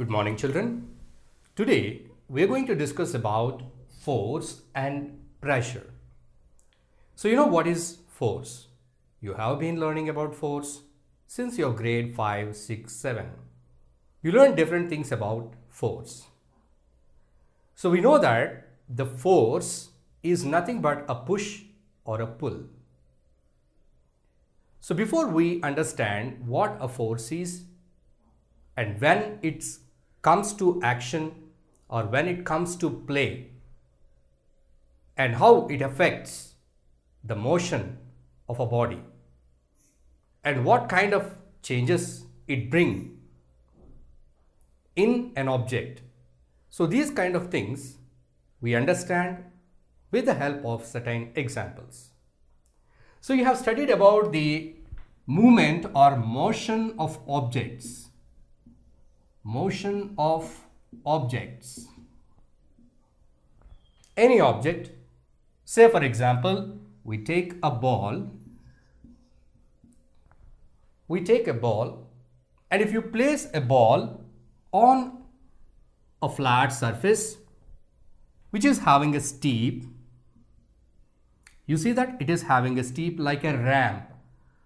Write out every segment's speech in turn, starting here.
Good morning children. Today we're going to discuss about force and pressure. So you know what is force? You have been learning about force since your grade 5, 6, 7. You learn different things about force. So we know that the force is nothing but a push or a pull. So before we understand what a force is and when it's comes to action or when it comes to play and how it affects the motion of a body and what kind of changes it brings in an object. So these kind of things we understand with the help of certain examples. So you have studied about the movement or motion of objects motion of objects any object say for example we take a ball we take a ball and if you place a ball on a flat surface which is having a steep you see that it is having a steep like a ramp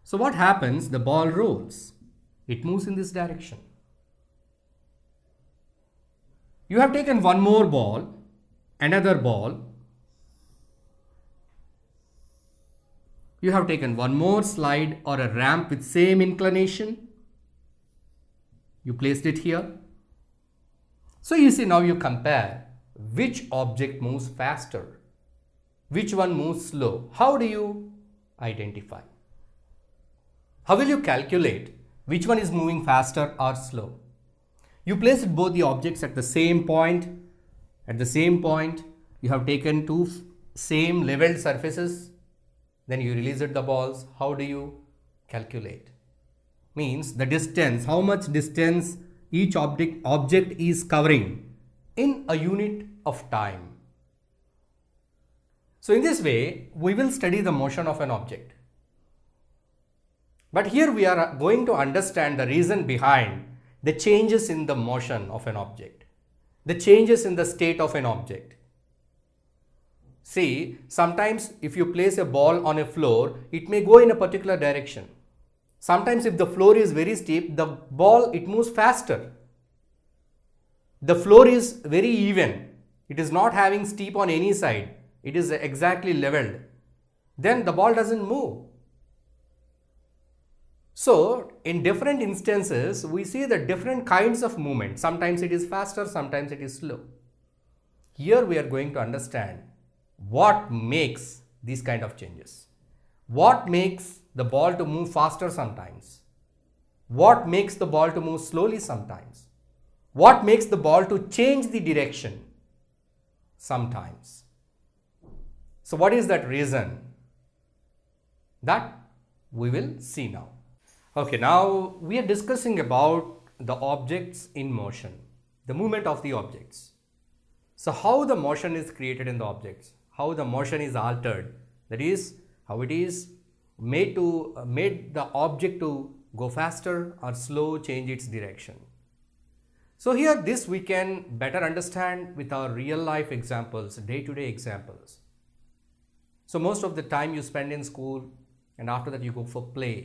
so what happens the ball rolls it moves in this direction you have taken one more ball, another ball, you have taken one more slide or a ramp with same inclination, you placed it here. So you see now you compare which object moves faster, which one moves slow. How do you identify? How will you calculate which one is moving faster or slow? You placed both the objects at the same point. At the same point, you have taken two same leveled surfaces. Then you released the balls. How do you calculate? Means the distance, how much distance each object, object is covering in a unit of time. So in this way, we will study the motion of an object. But here we are going to understand the reason behind the changes in the motion of an object, the changes in the state of an object. See, sometimes if you place a ball on a floor, it may go in a particular direction. Sometimes if the floor is very steep, the ball, it moves faster. The floor is very even. It is not having steep on any side. It is exactly leveled. Then the ball doesn't move. So in different instances, we see the different kinds of movement. Sometimes it is faster, sometimes it is slow. Here we are going to understand what makes these kind of changes. What makes the ball to move faster sometimes? What makes the ball to move slowly sometimes? What makes the ball to change the direction sometimes? So what is that reason? That we will see now. Okay, now we are discussing about the objects in motion, the movement of the objects. So how the motion is created in the objects, how the motion is altered, that is how it is made to uh, made the object to go faster or slow, change its direction. So here this we can better understand with our real life examples, day-to-day -day examples. So most of the time you spend in school and after that you go for play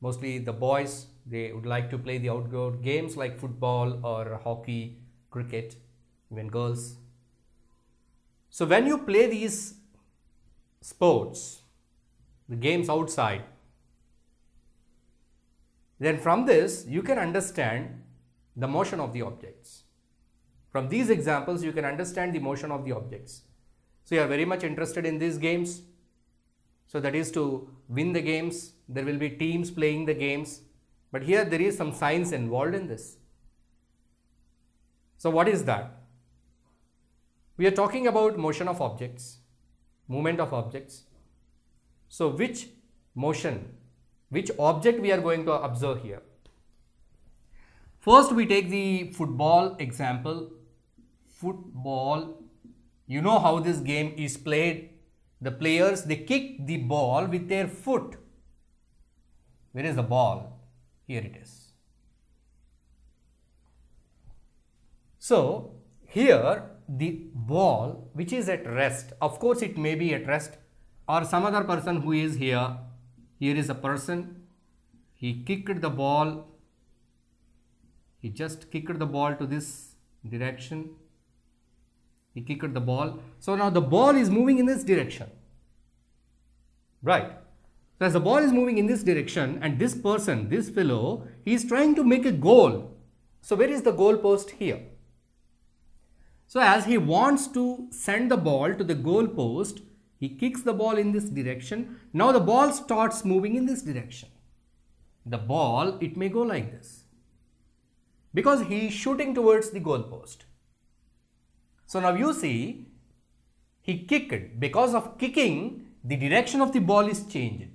mostly the boys they would like to play the outdoor games like football or hockey cricket even girls so when you play these sports the games outside then from this you can understand the motion of the objects from these examples you can understand the motion of the objects so you are very much interested in these games so that is to win the games, there will be teams playing the games. But here there is some science involved in this. So what is that? We are talking about motion of objects, movement of objects. So which motion, which object we are going to observe here? First we take the football example. Football, you know how this game is played the players they kick the ball with their foot. Where is the ball? Here it is. So, here the ball which is at rest, of course it may be at rest or some other person who is here. Here is a person, he kicked the ball, he just kicked the ball to this direction he kicked the ball. So now the ball is moving in this direction. Right. So as the ball is moving in this direction and this person, this fellow, he is trying to make a goal. So where is the goal post here? So as he wants to send the ball to the goal post, he kicks the ball in this direction. Now the ball starts moving in this direction. The ball, it may go like this because he is shooting towards the goal post. So now you see, he kicked. Because of kicking, the direction of the ball is changed.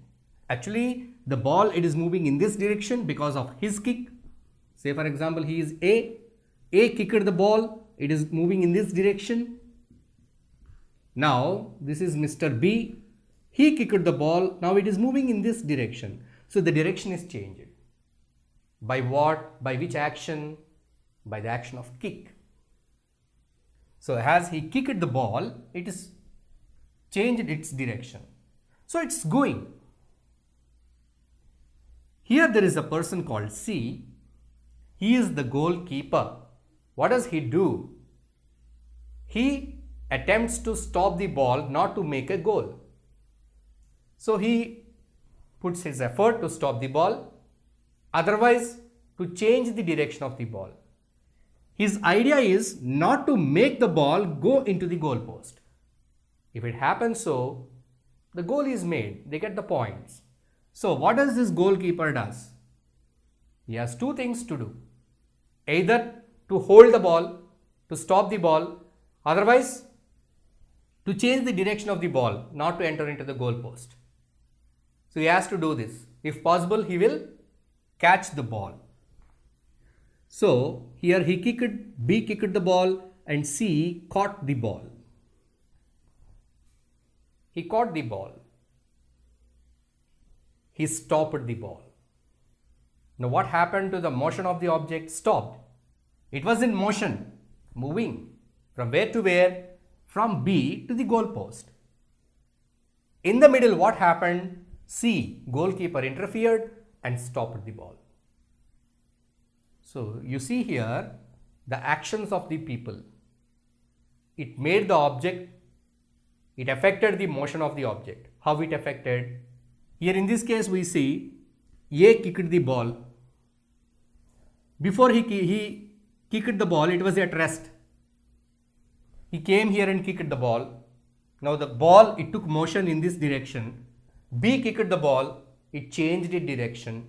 Actually, the ball, it is moving in this direction because of his kick. Say for example, he is A. A kicked the ball. It is moving in this direction. Now, this is Mr. B. He kicked the ball. Now it is moving in this direction. So the direction is changed. By what? By which action? By the action of kick. So as he kicked the ball, it is changed its direction. So it's going. Here there is a person called C. He is the goalkeeper. What does he do? He attempts to stop the ball not to make a goal. So he puts his effort to stop the ball, otherwise to change the direction of the ball. His idea is not to make the ball go into the goal post. If it happens so, the goal is made. They get the points. So what does this goalkeeper does? He has two things to do. Either to hold the ball, to stop the ball, otherwise to change the direction of the ball, not to enter into the goal post. So he has to do this. If possible, he will catch the ball. So here he kicked, B kicked the ball and C caught the ball. He caught the ball. He stopped the ball. Now what happened to the motion of the object? Stopped. It was in motion, moving from where to where? From B to the goalpost. In the middle what happened? C, goalkeeper interfered and stopped the ball. So you see here the actions of the people. It made the object, it affected the motion of the object. How it affected? Here in this case we see A kicked the ball. Before he, he kicked the ball, it was at rest. He came here and kicked the ball. Now the ball, it took motion in this direction. B kicked the ball, it changed its direction.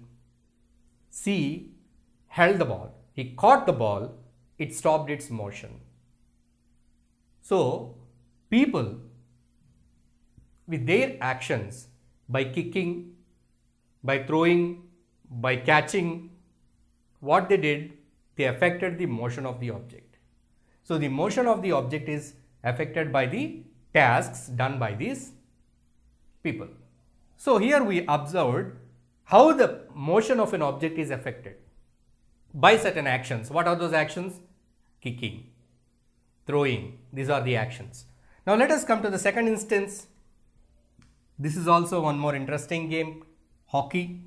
C held the ball, he caught the ball, it stopped its motion. So, people with their actions by kicking, by throwing, by catching, what they did, they affected the motion of the object. So, the motion of the object is affected by the tasks done by these people. So, here we observed how the motion of an object is affected by certain actions. What are those actions? Kicking, throwing. These are the actions. Now let us come to the second instance. This is also one more interesting game, hockey.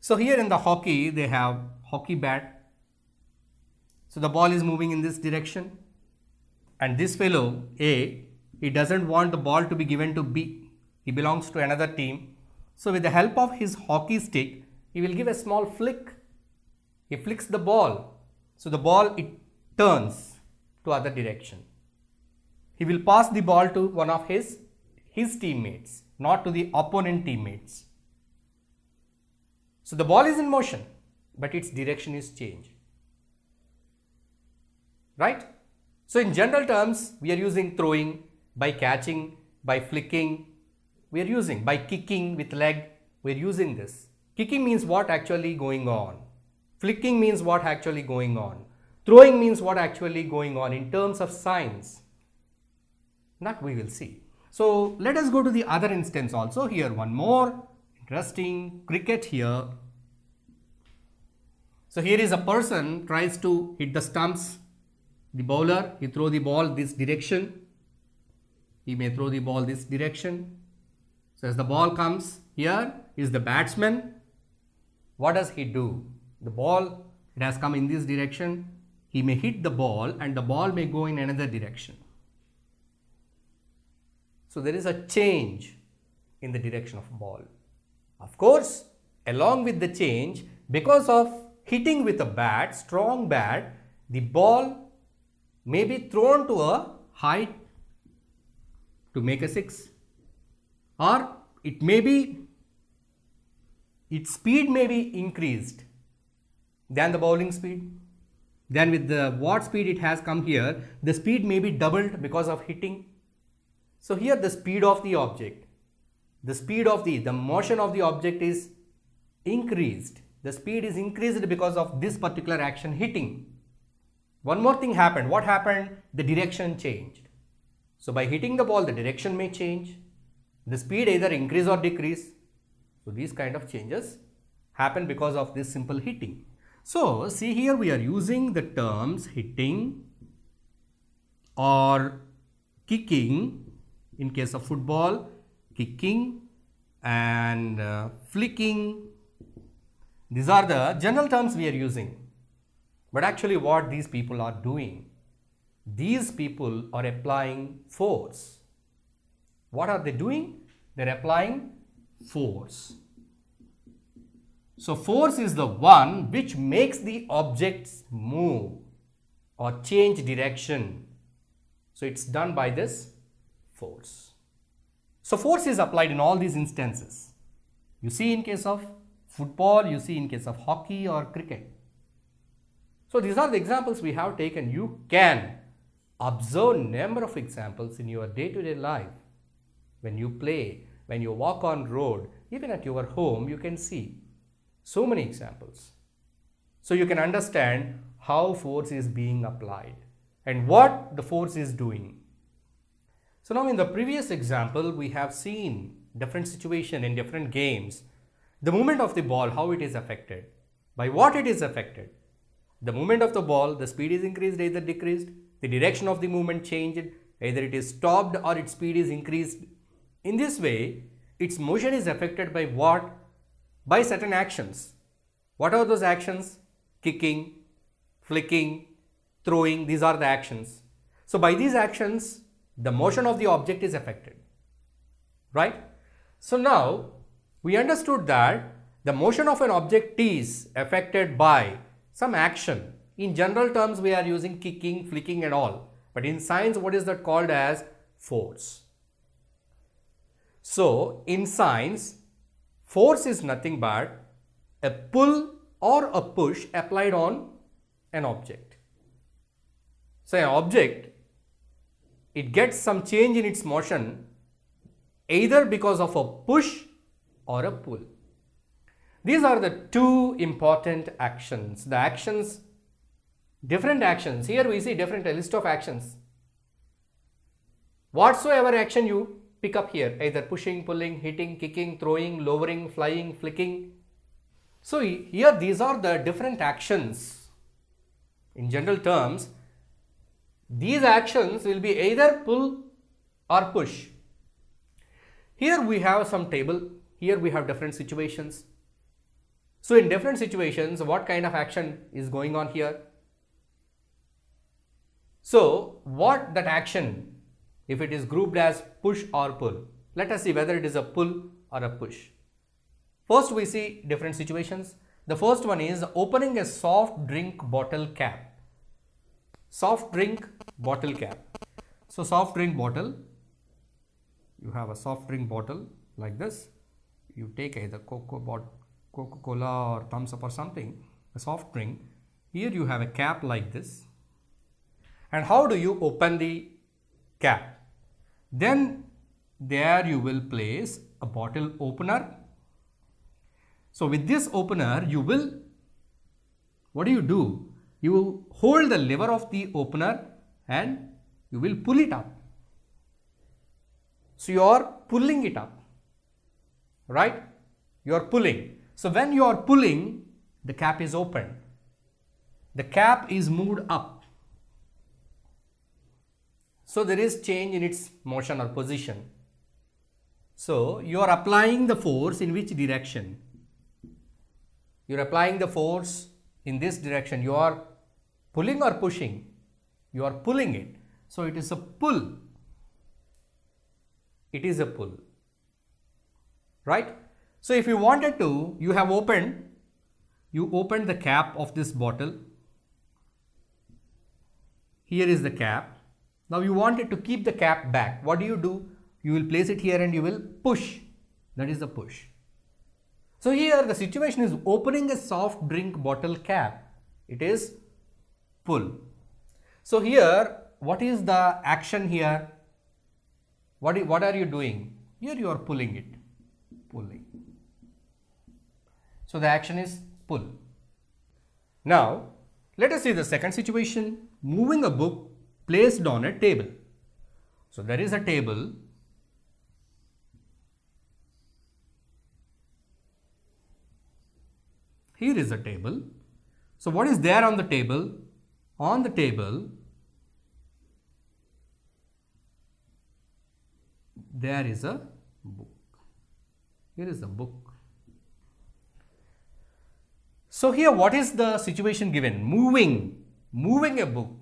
So here in the hockey, they have hockey bat. So the ball is moving in this direction. And this fellow, A, he doesn't want the ball to be given to B. He belongs to another team. So with the help of his hockey stick, he will give a small flick he flicks the ball. So the ball, it turns to other direction. He will pass the ball to one of his, his teammates, not to the opponent teammates. So the ball is in motion, but its direction is changed. Right? So in general terms, we are using throwing, by catching, by flicking, we are using, by kicking with leg, we are using this. Kicking means what actually going on. Flicking means what actually going on. Throwing means what actually going on in terms of science. That we will see. So let us go to the other instance also here one more interesting cricket here. So here is a person tries to hit the stumps, the bowler, he throw the ball this direction. He may throw the ball this direction. So as the ball comes here is the batsman. What does he do? the ball, it has come in this direction. He may hit the ball and the ball may go in another direction. So there is a change in the direction of ball. Of course, along with the change, because of hitting with a bat, strong bat, the ball may be thrown to a height to make a 6 or it may be its speed may be increased than the bowling speed. Then with the what speed it has come here, the speed may be doubled because of hitting. So here the speed of the object, the speed of the, the motion of the object is increased. The speed is increased because of this particular action hitting. One more thing happened. What happened? The direction changed. So by hitting the ball, the direction may change. The speed either increase or decrease. So these kind of changes happen because of this simple hitting. So see here we are using the terms hitting or kicking in case of football, kicking and uh, flicking. These are the general terms we are using. But actually what these people are doing, these people are applying force. What are they doing? They are applying force. So force is the one which makes the objects move or change direction. So it's done by this force. So force is applied in all these instances. You see in case of football, you see in case of hockey or cricket. So these are the examples we have taken. You can observe number of examples in your day-to-day -day life. When you play, when you walk on road, even at your home, you can see so many examples. So you can understand how force is being applied and what the force is doing. So now in the previous example, we have seen different situation in different games, the movement of the ball, how it is affected, by what it is affected. The movement of the ball, the speed is increased, either decreased, the direction of the movement changed, either it is stopped or its speed is increased. In this way, its motion is affected by what by certain actions. What are those actions? Kicking, flicking, throwing, these are the actions. So by these actions, the motion of the object is affected, right? So now we understood that the motion of an object T is affected by some action. In general terms, we are using kicking, flicking and all. But in science, what is that called as force? So in science, Force is nothing but a pull or a push applied on an object. So an object, it gets some change in its motion either because of a push or a pull. These are the two important actions. The actions, different actions. Here we see different list of actions. Whatsoever action you pick up here either pushing pulling hitting kicking throwing lowering flying flicking so here these are the different actions in general terms these actions will be either pull or push here we have some table here we have different situations so in different situations what kind of action is going on here so what that action if it is grouped as push or pull. Let us see whether it is a pull or a push. First, we see different situations. The first one is opening a soft drink bottle cap. Soft drink bottle cap. So, soft drink bottle, you have a soft drink bottle like this. You take either Coca-Cola or Thumbs Up or something, a soft drink. Here you have a cap like this. And how do you open the cap? Then there you will place a bottle opener. So with this opener, you will, what do you do? You hold the lever of the opener and you will pull it up. So you are pulling it up, right? You are pulling. So when you are pulling, the cap is open. The cap is moved up so there is change in its motion or position. So you are applying the force in which direction? You are applying the force in this direction. You are pulling or pushing? You are pulling it. So it is a pull. It is a pull. Right? So if you wanted to, you have opened, you opened the cap of this bottle. Here is the cap. Now you want it to keep the cap back. What do you do? You will place it here and you will push. That is the push. So here the situation is opening a soft drink bottle cap. It is pull. So here what is the action here? What, what are you doing? Here you are pulling it. Pulling. So the action is pull. Now let us see the second situation. Moving a book placed on a table. So there is a table here is a table. So what is there on the table? On the table, there is a book. Here is the book. So here what is the situation given? Moving, moving a book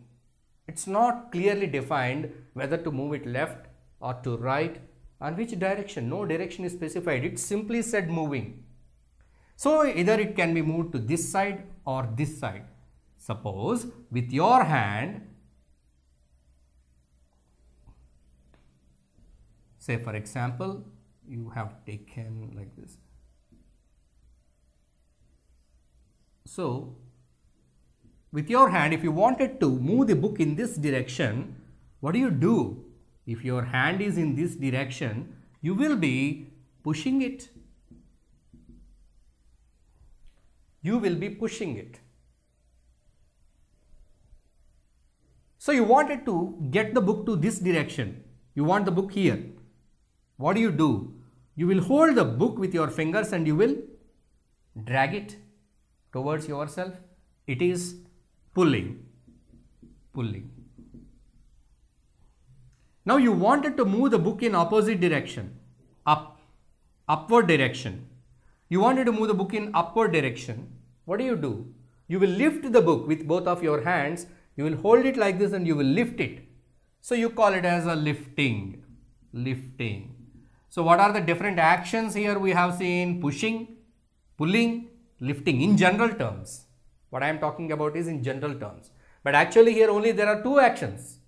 it's not clearly defined whether to move it left or to right and which direction. No direction is specified. It simply said moving. So either it can be moved to this side or this side. Suppose with your hand, say for example, you have taken like this. So with your hand, if you wanted to move the book in this direction, what do you do? If your hand is in this direction, you will be pushing it. You will be pushing it. So you wanted to get the book to this direction. You want the book here. What do you do? You will hold the book with your fingers and you will drag it towards yourself. It is pulling, pulling. Now you wanted to move the book in opposite direction, up, upward direction. You wanted to move the book in upward direction. What do you do? You will lift the book with both of your hands. You will hold it like this and you will lift it. So you call it as a lifting, lifting. So what are the different actions here we have seen? Pushing, pulling, lifting in general terms. What I am talking about is in general terms. But actually here only there are two actions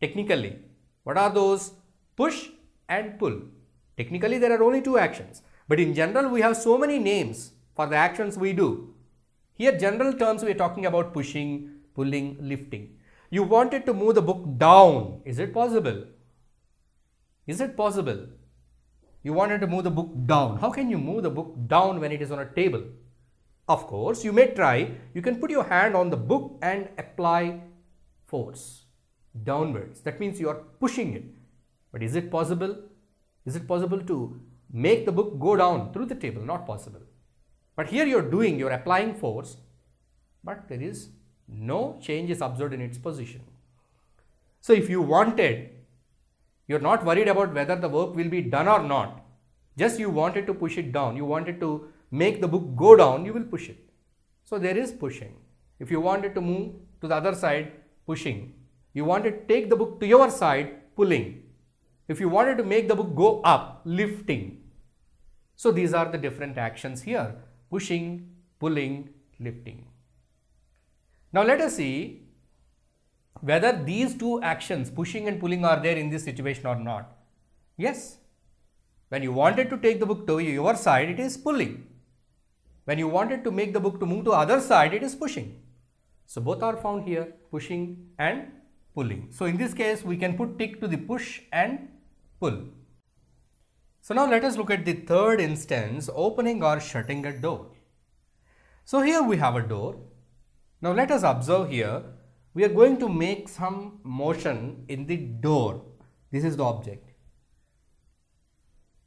technically. What are those? Push and pull. Technically there are only two actions. But in general we have so many names for the actions we do. Here general terms we are talking about pushing, pulling, lifting. You wanted to move the book down. Is it possible? Is it possible? You wanted to move the book down. How can you move the book down when it is on a table? Of course, you may try, you can put your hand on the book and apply force downwards. That means you are pushing it. But is it possible? Is it possible to make the book go down through the table? Not possible. But here you're doing, you're applying force, but there is no change is observed in its position. So if you wanted, you're not worried about whether the work will be done or not. Just you wanted to push it down. You wanted to make the book go down, you will push it. So there is pushing. If you want it to move to the other side, pushing. You want to take the book to your side, pulling. If you wanted to make the book go up, lifting. So these are the different actions here, pushing, pulling, lifting. Now let us see whether these two actions, pushing and pulling are there in this situation or not. Yes, when you wanted to take the book to your side, it is pulling. When you wanted to make the book to move to other side, it is pushing. So both are found here, pushing and pulling. So in this case, we can put tick to the push and pull. So now let us look at the third instance, opening or shutting a door. So here we have a door. Now let us observe here, we are going to make some motion in the door. This is the object.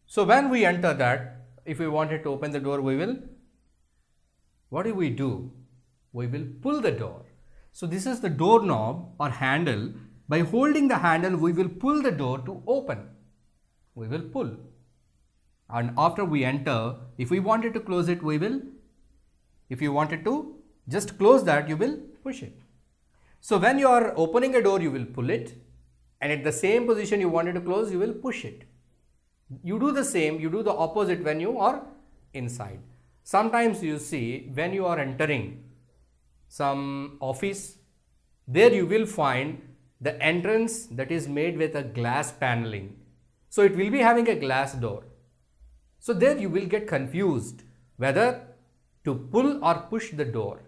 So when we enter that, if we wanted to open the door, we will what do we do? We will pull the door. So this is the doorknob or handle. By holding the handle, we will pull the door to open. We will pull. And after we enter, if we wanted to close it, we will. If you wanted to just close that, you will push it. So when you are opening a door, you will pull it. And at the same position you wanted to close, you will push it. You do the same, you do the opposite when you are inside. Sometimes you see when you are entering some office, there you will find the entrance that is made with a glass paneling. So it will be having a glass door. So there you will get confused whether to pull or push the door.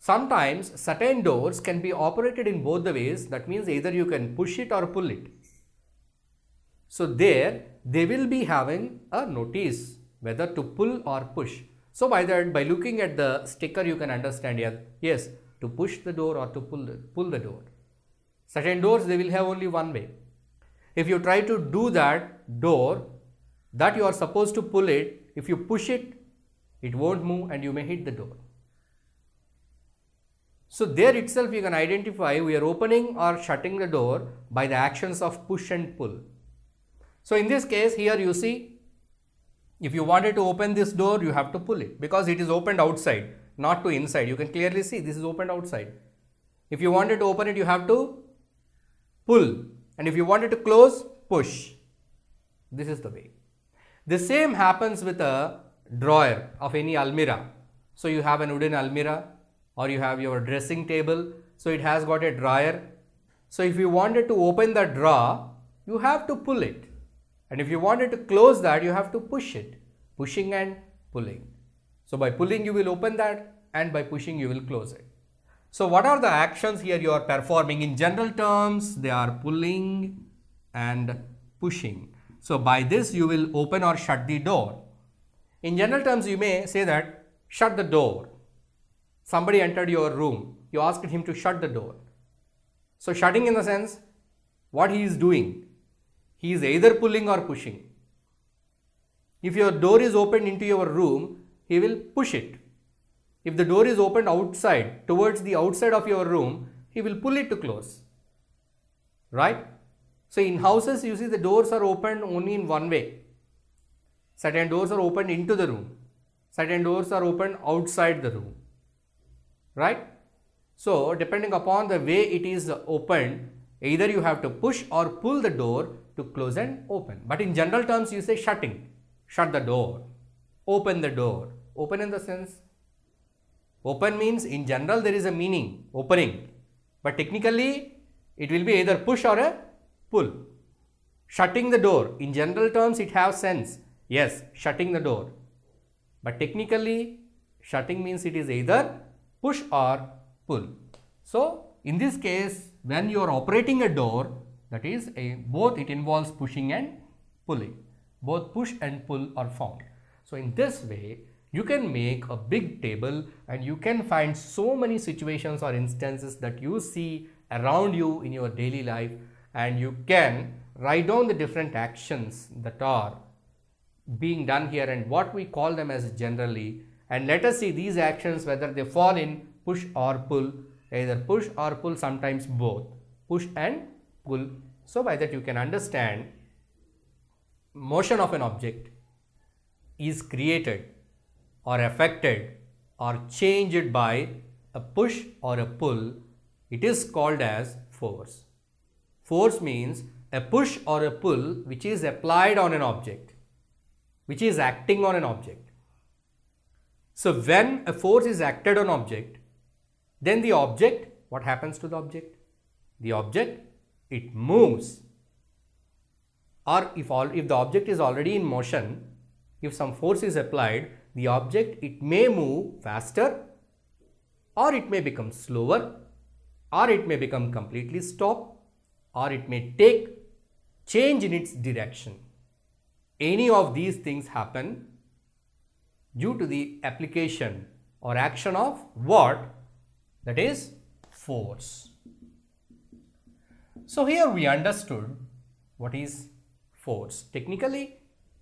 Sometimes certain doors can be operated in both the ways that means either you can push it or pull it. So there they will be having a notice whether to pull or push. So by that, by looking at the sticker, you can understand Yes, yes, to push the door or to pull the, pull the door. Certain doors, they will have only one way. If you try to do that door, that you are supposed to pull it, if you push it, it won't move and you may hit the door. So there itself you can identify we are opening or shutting the door by the actions of push and pull. So in this case here you see if you wanted to open this door, you have to pull it because it is opened outside, not to inside. You can clearly see this is opened outside. If you wanted to open it, you have to pull. And if you wanted to close, push. This is the way. The same happens with a drawer of any almirah. So you have an wooden almirah or you have your dressing table. So it has got a drawer. So if you wanted to open the drawer, you have to pull it. And if you wanted to close that, you have to push it, pushing and pulling. So by pulling, you will open that and by pushing, you will close it. So what are the actions here you are performing? In general terms, they are pulling and pushing. So by this, you will open or shut the door. In general terms, you may say that shut the door. Somebody entered your room. You asked him to shut the door. So shutting in the sense, what he is doing, he is either pulling or pushing. If your door is opened into your room, he will push it. If the door is opened outside, towards the outside of your room, he will pull it to close. Right? So in houses, you see the doors are opened only in one way. Certain doors are opened into the room. Certain doors are opened outside the room. Right? So depending upon the way it is opened, either you have to push or pull the door to close and open. But in general terms, you say shutting, shut the door, open the door. Open in the sense, open means in general there is a meaning, opening. But technically, it will be either push or a pull. Shutting the door, in general terms, it has sense. Yes, shutting the door. But technically, shutting means it is either push or pull. So, in this case, when you are operating a door, that is a both it involves pushing and pulling. Both push and pull are found. So in this way, you can make a big table and you can find so many situations or instances that you see around you in your daily life and you can write down the different actions that are being done here and what we call them as generally and let us see these actions whether they fall in push or pull either push or pull sometimes both push and pull so by that you can understand motion of an object is created or affected or changed by a push or a pull it is called as force. Force means a push or a pull which is applied on an object which is acting on an object. So when a force is acted on object then the object what happens to the object? The object it moves or if all if the object is already in motion if some force is applied the object it may move faster or it may become slower or it may become completely stop or it may take change in its direction any of these things happen due to the application or action of what that is force so here we understood what is force. Technically,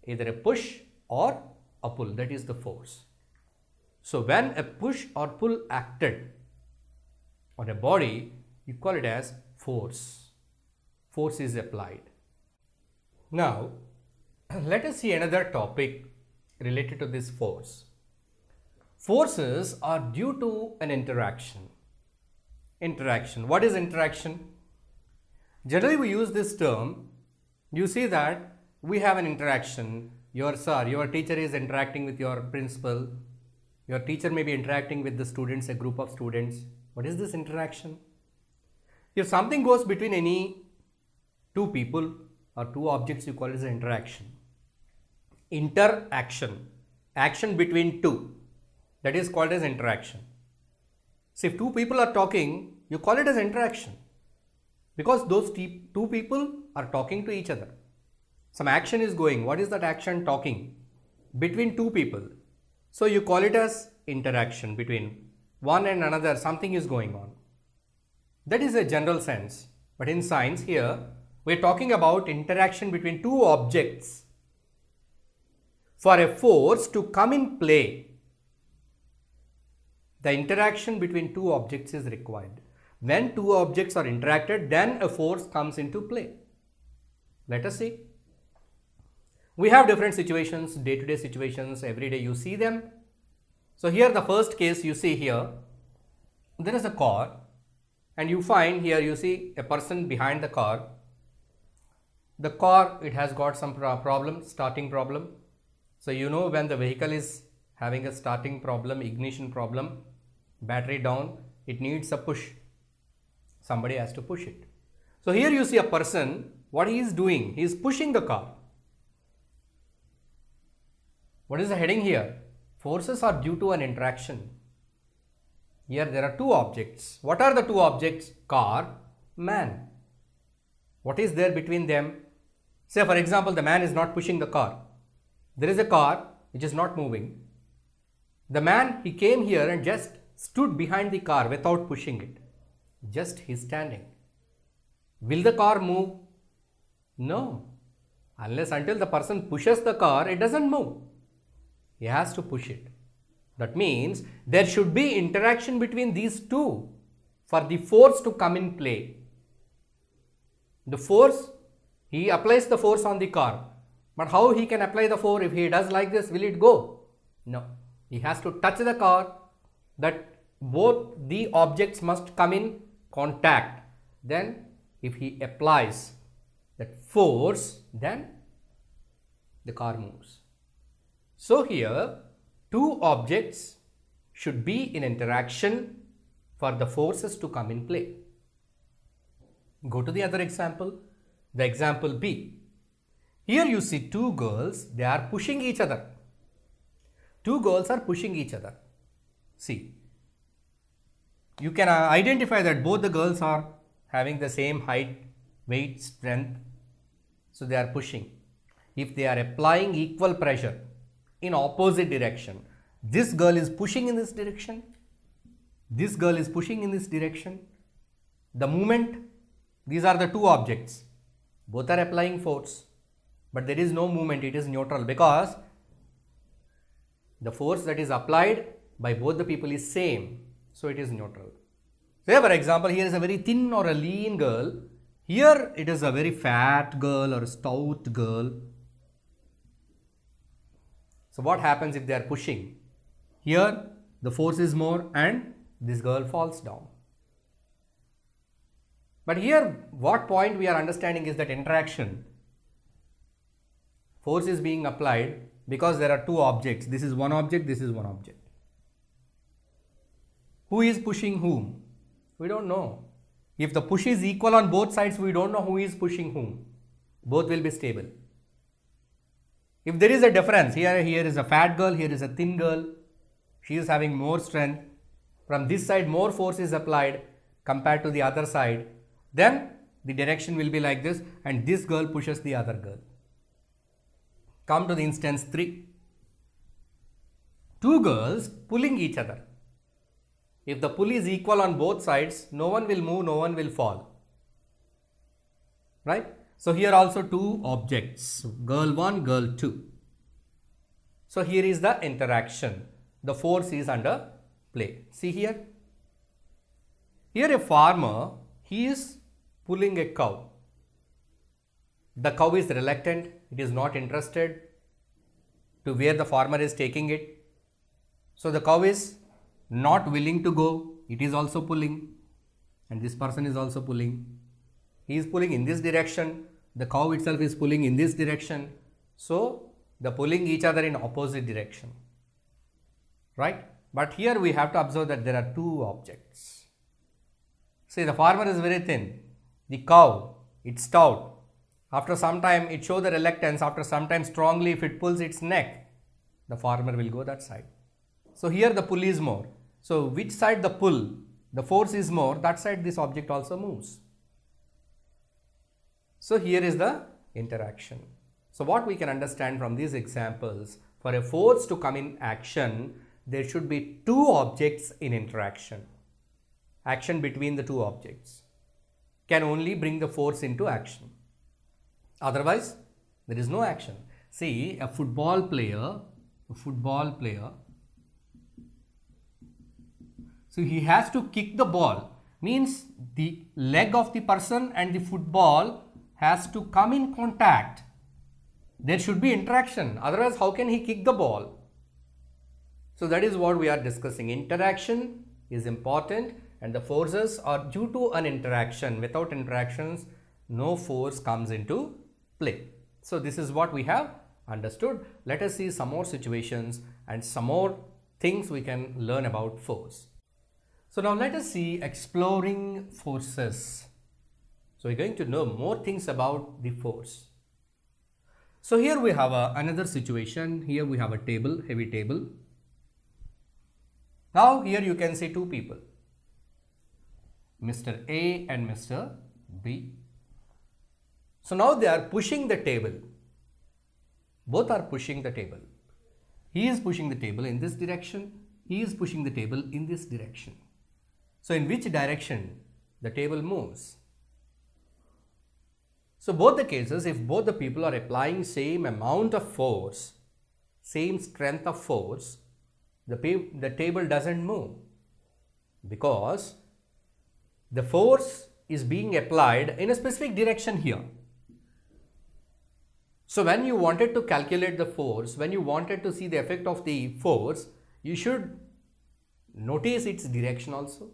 either a push or a pull, that is the force. So when a push or pull acted on a body, you call it as force. Force is applied. Now, let us see another topic related to this force. Forces are due to an interaction. Interaction. What is interaction? Generally, we use this term. You see that we have an interaction. Your sir, your teacher is interacting with your principal. Your teacher may be interacting with the students, a group of students. What is this interaction? If something goes between any two people or two objects, you call it an interaction. Interaction. Action between two. That is called as interaction. So if two people are talking, you call it as interaction because those two people are talking to each other. Some action is going. What is that action talking? Between two people. So you call it as interaction between one and another. Something is going on. That is a general sense. But in science here, we are talking about interaction between two objects. For a force to come in play, the interaction between two objects is required. When two objects are interacted, then a force comes into play. Let us see. We have different situations, day-to-day situations, every day you see them. So here the first case you see here, there is a car and you find here you see a person behind the car. The car, it has got some problem, starting problem. So you know when the vehicle is having a starting problem, ignition problem, battery down, it needs a push Somebody has to push it. So here you see a person, what he is doing, he is pushing the car. What is the heading here? Forces are due to an interaction. Here there are two objects. What are the two objects? Car, man. What is there between them? Say for example, the man is not pushing the car. There is a car which is not moving. The man, he came here and just stood behind the car without pushing it. Just he's standing. Will the car move? No. Unless until the person pushes the car, it doesn't move. He has to push it. That means there should be interaction between these two for the force to come in play. The force, he applies the force on the car. But how he can apply the force if he does like this, will it go? No. He has to touch the car that both the objects must come in contact then if he applies that force then the car moves. So here two objects should be in interaction for the forces to come in play. Go to the other example, the example B. Here you see two girls, they are pushing each other. Two girls are pushing each other. See, you can uh, identify that both the girls are having the same height, weight, strength. So they are pushing. If they are applying equal pressure in opposite direction, this girl is pushing in this direction, this girl is pushing in this direction. The movement, these are the two objects. Both are applying force, but there is no movement, it is neutral because the force that is applied by both the people is same so it is neutral. Say for example, here is a very thin or a lean girl. Here it is a very fat girl or a stout girl. So what happens if they are pushing? Here the force is more and this girl falls down. But here what point we are understanding is that interaction. Force is being applied because there are two objects. This is one object, this is one object. Who is pushing whom? We don't know. If the push is equal on both sides, we don't know who is pushing whom. Both will be stable. If there is a difference, here, here is a fat girl, here is a thin girl, she is having more strength. From this side, more force is applied compared to the other side. Then the direction will be like this and this girl pushes the other girl. Come to the instance 3. Two girls pulling each other. If the pull is equal on both sides, no one will move, no one will fall. Right? So here also two objects, girl 1, girl 2. So here is the interaction. The force is under play. See here. Here a farmer, he is pulling a cow. The cow is reluctant, it is not interested to where the farmer is taking it. So the cow is not willing to go, it is also pulling. And this person is also pulling. He is pulling in this direction. The cow itself is pulling in this direction. So, the pulling each other in opposite direction. Right? But here we have to observe that there are two objects. See, the farmer is very thin. The cow, it's stout. After some time, it shows the reluctance. After some time, strongly, if it pulls its neck, the farmer will go that side. So here the pull is more. So which side the pull, the force is more, that side this object also moves. So here is the interaction. So what we can understand from these examples, for a force to come in action, there should be two objects in interaction. Action between the two objects can only bring the force into action. Otherwise, there is no action. See, a football player, a football player so he has to kick the ball means the leg of the person and the football has to come in contact. There should be interaction otherwise how can he kick the ball? So that is what we are discussing. Interaction is important and the forces are due to an interaction. Without interactions no force comes into play. So this is what we have understood. Let us see some more situations and some more things we can learn about force. So now let us see exploring forces. So we're going to know more things about the force. So here we have a, another situation. Here we have a table, heavy table. Now here you can see two people, Mr. A and Mr. B. So now they are pushing the table. Both are pushing the table. He is pushing the table in this direction. He is pushing the table in this direction. So, in which direction the table moves. So, both the cases if both the people are applying same amount of force, same strength of force, the, the table doesn't move because the force is being applied in a specific direction here. So when you wanted to calculate the force, when you wanted to see the effect of the force, you should notice its direction also.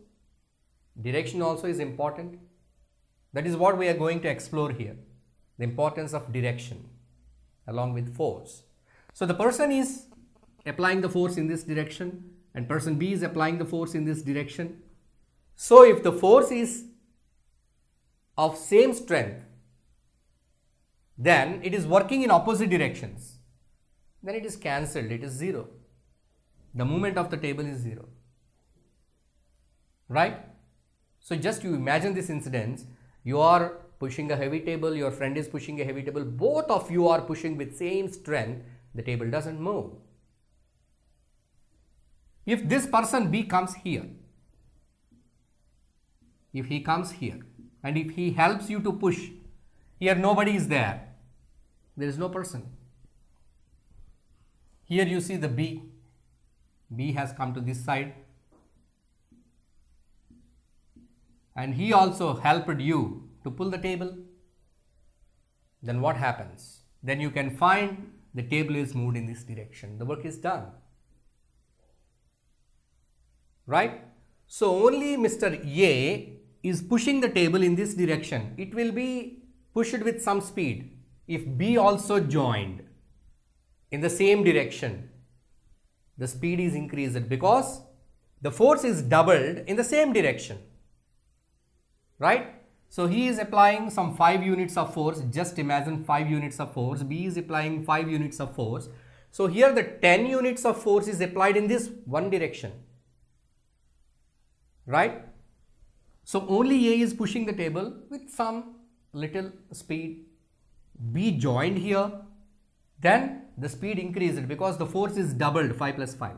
Direction also is important. That is what we are going to explore here. The importance of direction along with force. So the person is applying the force in this direction and person B is applying the force in this direction. So if the force is of same strength, then it is working in opposite directions. Then it is cancelled, it is zero. The movement of the table is zero. Right? So just you imagine this incidence, you are pushing a heavy table, your friend is pushing a heavy table, both of you are pushing with same strength, the table doesn't move. If this person B comes here, if he comes here and if he helps you to push, here nobody is there, there is no person. Here you see the B, B has come to this side, and he also helped you to pull the table, then what happens? Then you can find the table is moved in this direction. The work is done. Right? So only Mr. A is pushing the table in this direction. It will be pushed with some speed if B also joined in the same direction. The speed is increased because the force is doubled in the same direction right? So he is applying some 5 units of force. Just imagine 5 units of force. B is applying 5 units of force. So here the 10 units of force is applied in this one direction. Right? So only A is pushing the table with some little speed. B joined here. Then the speed increased because the force is doubled 5 plus 5.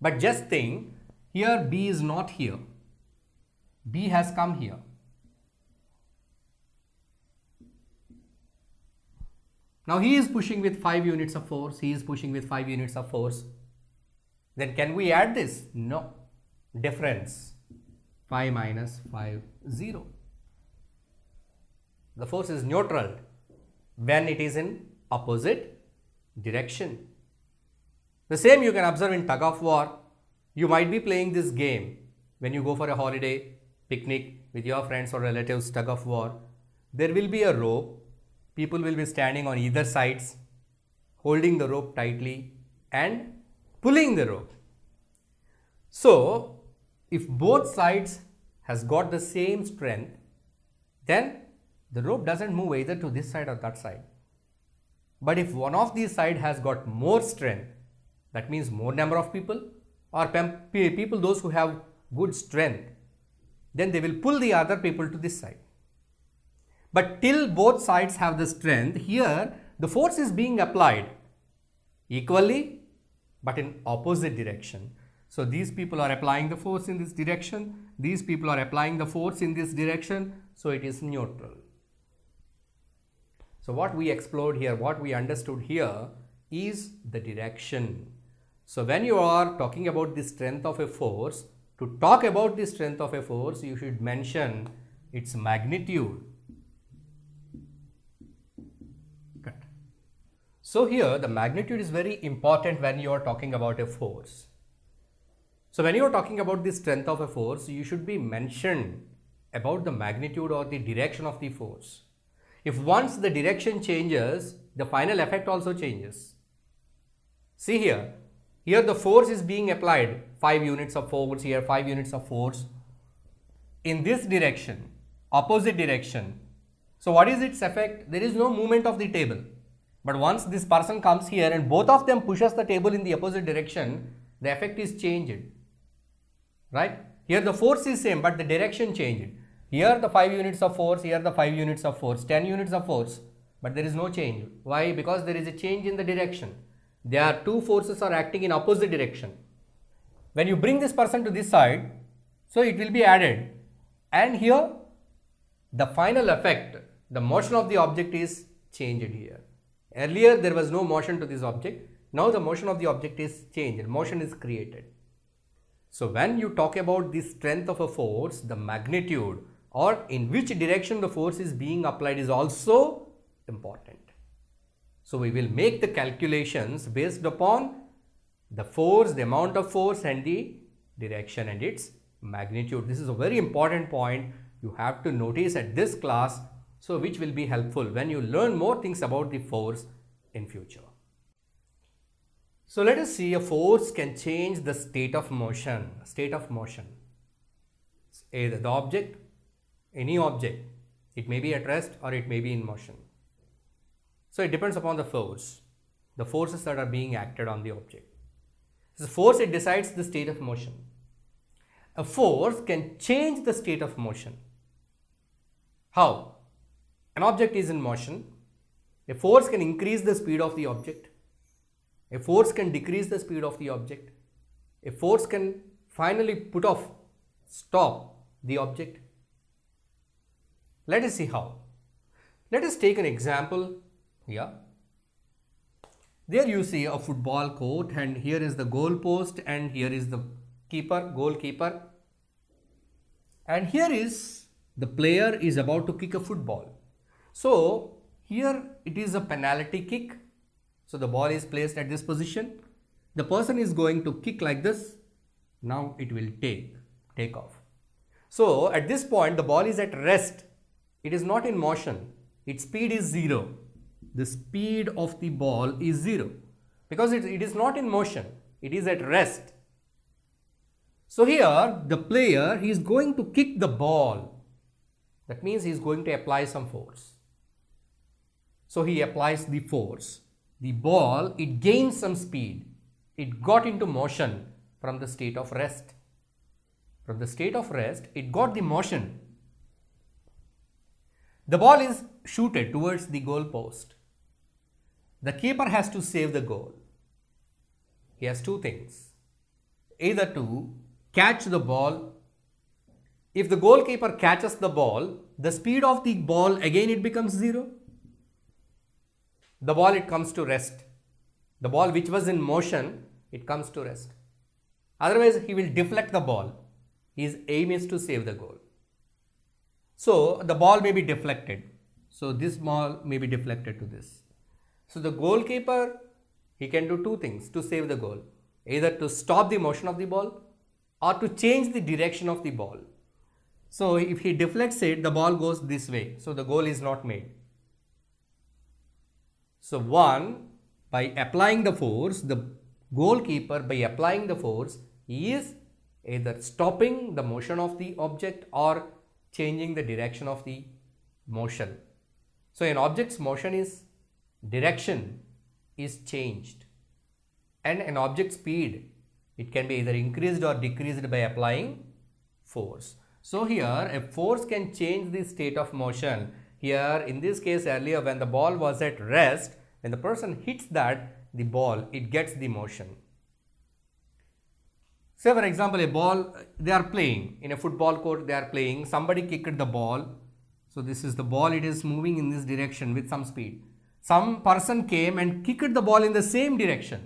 But just think here B is not here B has come here. Now he is pushing with 5 units of force, he is pushing with 5 units of force. Then can we add this? No. Difference 5 minus 5, 0. The force is neutral when it is in opposite direction. The same you can observe in tug of war. You might be playing this game when you go for a holiday picnic with your friends or relatives, tug of war, there will be a rope. People will be standing on either sides, holding the rope tightly and pulling the rope. So, if both sides has got the same strength, then the rope doesn't move either to this side or that side. But if one of these side has got more strength, that means more number of people or people those who have good strength, then they will pull the other people to this side. But till both sides have the strength, here the force is being applied equally but in opposite direction. So these people are applying the force in this direction, these people are applying the force in this direction, so it is neutral. So what we explored here, what we understood here is the direction. So when you are talking about the strength of a force, to talk about the strength of a force, you should mention its magnitude. So here the magnitude is very important when you are talking about a force. So when you are talking about the strength of a force, you should be mentioned about the magnitude or the direction of the force. If once the direction changes, the final effect also changes. See here, here the force is being applied, 5 units of force here, 5 units of force in this direction, opposite direction. So what is its effect? There is no movement of the table. But once this person comes here and both of them pushes the table in the opposite direction, the effect is changed. Right? Here the force is same but the direction changed. Here the 5 units of force, here the 5 units of force, 10 units of force. But there is no change. Why? Because there is a change in the direction. There are two forces are acting in opposite direction. When you bring this person to this side, so it will be added. And here, the final effect, the motion of the object is changed here. Earlier, there was no motion to this object. Now, the motion of the object is changed. Motion is created. So, when you talk about the strength of a force, the magnitude or in which direction the force is being applied is also important. So we will make the calculations based upon the force, the amount of force and the direction and its magnitude. This is a very important point you have to notice at this class so which will be helpful when you learn more things about the force in future. So let us see a force can change the state of motion, state of motion. Either the object, any object, it may be at rest or it may be in motion. So it depends upon the force, the forces that are being acted on the object. So force, it decides the state of motion. A force can change the state of motion. How? An object is in motion. A force can increase the speed of the object. A force can decrease the speed of the object. A force can finally put off, stop the object. Let us see how. Let us take an example yeah there you see a football court and here is the goal post and here is the keeper goalkeeper and here is the player is about to kick a football so here it is a penalty kick so the ball is placed at this position the person is going to kick like this now it will take take off so at this point the ball is at rest it is not in motion its speed is zero the speed of the ball is 0 because it, it is not in motion, it is at rest. So here the player he is going to kick the ball. That means he is going to apply some force. So he applies the force. The ball it gains some speed. It got into motion from the state of rest. From the state of rest it got the motion the ball is shooted towards the goal post. The keeper has to save the goal. He has two things. Either to catch the ball. If the goalkeeper catches the ball, the speed of the ball again it becomes zero. The ball it comes to rest. The ball which was in motion, it comes to rest. Otherwise, he will deflect the ball. His aim is to save the goal. So the ball may be deflected. So this ball may be deflected to this. So the goalkeeper, he can do two things to save the goal. Either to stop the motion of the ball or to change the direction of the ball. So if he deflects it, the ball goes this way. So the goal is not made. So one, by applying the force, the goalkeeper by applying the force is either stopping the motion of the object or changing the direction of the motion. So an object's motion is direction is changed and an object speed it can be either increased or decreased by applying force. So here a force can change the state of motion. Here in this case earlier when the ball was at rest when the person hits that the ball it gets the motion. Say for example a ball, they are playing in a football court, they are playing, somebody kicked the ball. So this is the ball, it is moving in this direction with some speed. Some person came and kicked the ball in the same direction,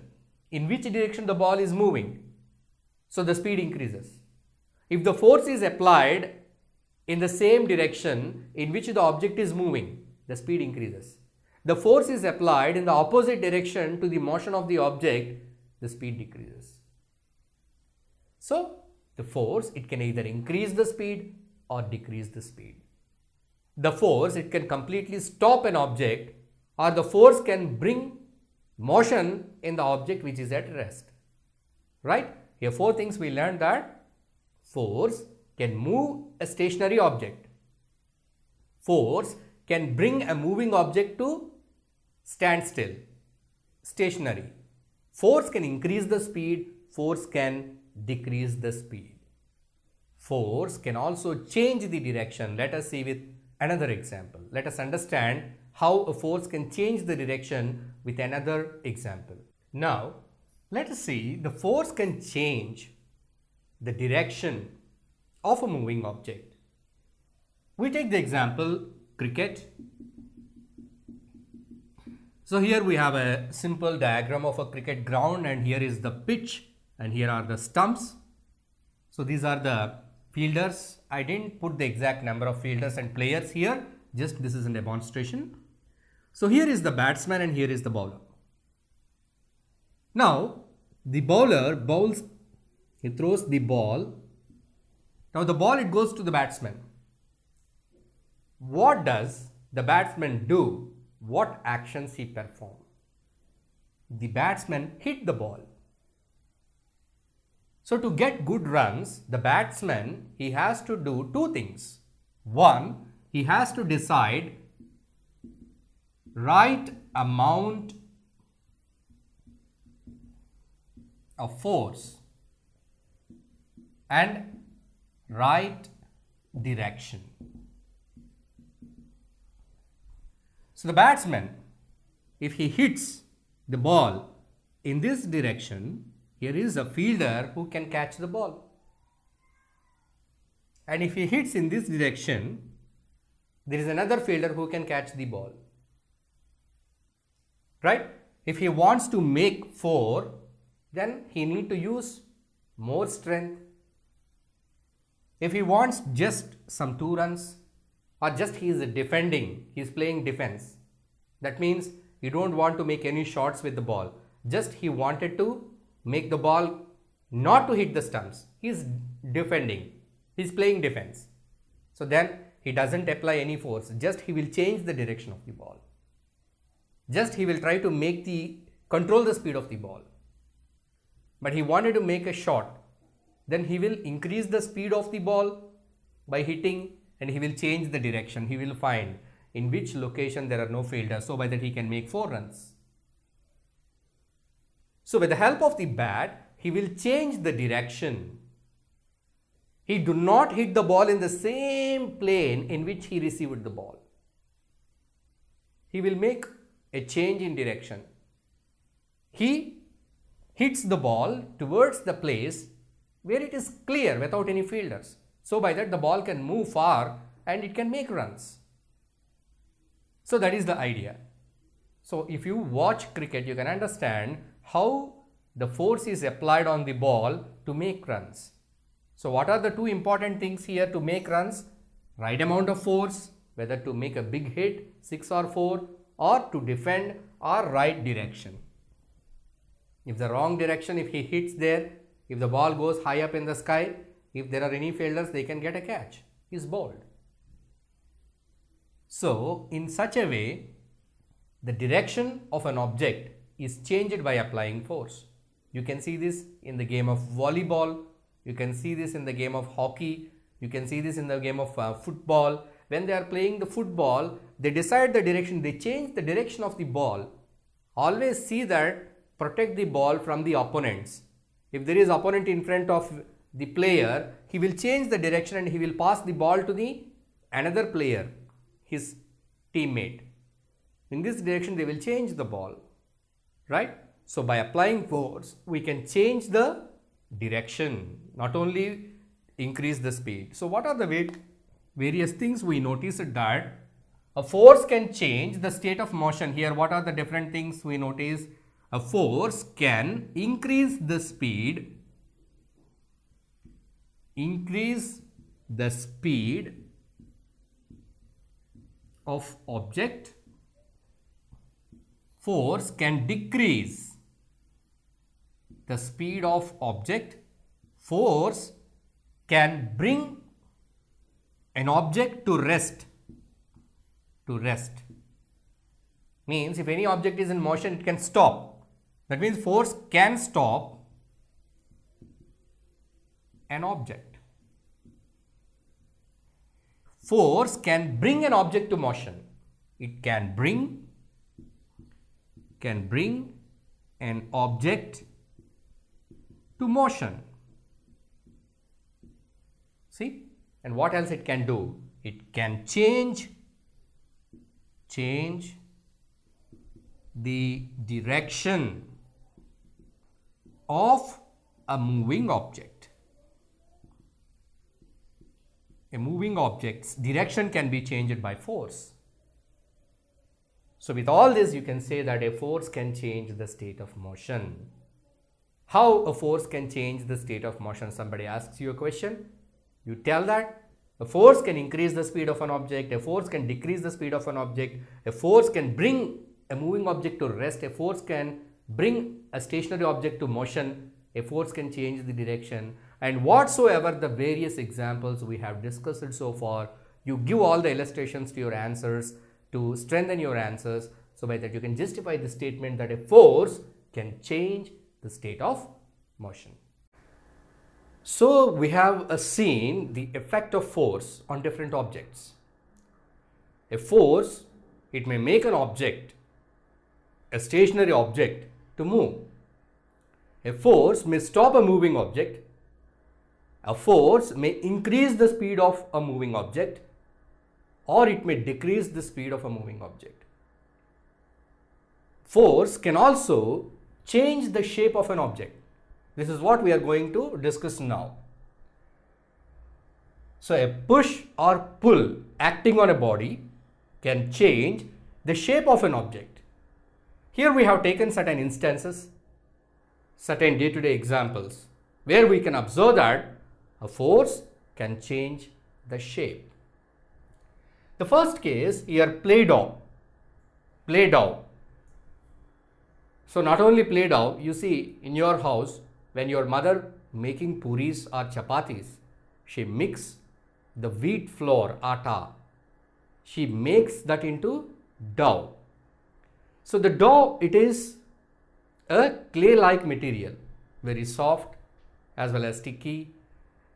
in which direction the ball is moving. So the speed increases. If the force is applied in the same direction in which the object is moving, the speed increases. The force is applied in the opposite direction to the motion of the object, the speed decreases. So the force, it can either increase the speed or decrease the speed. The force, it can completely stop an object or the force can bring motion in the object which is at rest. Right? Here four things we learned that force can move a stationary object. Force can bring a moving object to standstill, stationary. Force can increase the speed, force can decrease the speed. Force can also change the direction. Let us see with another example. Let us understand how a force can change the direction with another example. Now, let us see the force can change the direction of a moving object. We take the example cricket. So here we have a simple diagram of a cricket ground and here is the pitch and here are the stumps. So these are the fielders. I didn't put the exact number of fielders and players here. Just this is a demonstration. So here is the batsman and here is the bowler. Now the bowler bowls, he throws the ball. Now the ball it goes to the batsman. What does the batsman do? What actions he perform? The batsman hit the ball. So to get good runs, the batsman, he has to do two things. One, he has to decide right amount of force and right direction. So the batsman, if he hits the ball in this direction, here is a fielder who can catch the ball. And if he hits in this direction, there is another fielder who can catch the ball. Right? If he wants to make 4, then he need to use more strength. If he wants just some 2 runs or just he is defending, he is playing defense. That means you don't want to make any shots with the ball. Just he wanted to make the ball not to hit the stumps. He's defending. He's playing defense. So then he doesn't apply any force. Just he will change the direction of the ball. Just he will try to make the control the speed of the ball. But he wanted to make a shot. Then he will increase the speed of the ball by hitting and he will change the direction. He will find in which location there are no fielders so by that he can make four runs. So with the help of the bat, he will change the direction. He do not hit the ball in the same plane in which he received the ball. He will make a change in direction. He hits the ball towards the place where it is clear without any fielders. So by that the ball can move far and it can make runs. So that is the idea. So if you watch cricket, you can understand how the force is applied on the ball to make runs. So what are the two important things here to make runs? Right amount of force, whether to make a big hit, 6 or 4 or to defend or right direction. If the wrong direction, if he hits there, if the ball goes high up in the sky, if there are any fielders, they can get a catch. He's bowled. So, in such a way, the direction of an object is changed by applying force. You can see this in the game of volleyball. You can see this in the game of hockey. You can see this in the game of uh, football. When they are playing the football, they decide the direction. They change the direction of the ball. Always see that protect the ball from the opponents. If there is opponent in front of the player, he will change the direction and he will pass the ball to the another player, his teammate. In this direction, they will change the ball right? So by applying force, we can change the direction, not only increase the speed. So what are the various things we noticed that a force can change the state of motion. Here what are the different things we notice? A force can increase the speed, increase the speed of object force can decrease the speed of object. Force can bring an object to rest. To rest means if any object is in motion, it can stop. That means force can stop an object. Force can bring an object to motion. It can bring can bring an object to motion. See? And what else it can do? It can change, change the direction of a moving object. A moving object's direction can be changed by force. So with all this, you can say that a force can change the state of motion. How a force can change the state of motion? Somebody asks you a question, you tell that a force can increase the speed of an object, a force can decrease the speed of an object, a force can bring a moving object to rest, a force can bring a stationary object to motion, a force can change the direction and whatsoever the various examples we have discussed so far, you give all the illustrations to your answers to strengthen your answers so by that you can justify the statement that a force can change the state of motion. So we have seen the effect of force on different objects. A force, it may make an object, a stationary object to move. A force may stop a moving object. A force may increase the speed of a moving object or it may decrease the speed of a moving object. Force can also change the shape of an object. This is what we are going to discuss now. So a push or pull acting on a body can change the shape of an object. Here we have taken certain instances, certain day-to-day -day examples where we can observe that a force can change the shape. The first case here Play-Doh. Play-Doh. So not only Play-Doh, you see in your house when your mother making puris or chapatis, she mix the wheat flour, atta. She makes that into dough. So the dough, it is a clay-like material, very soft as well as sticky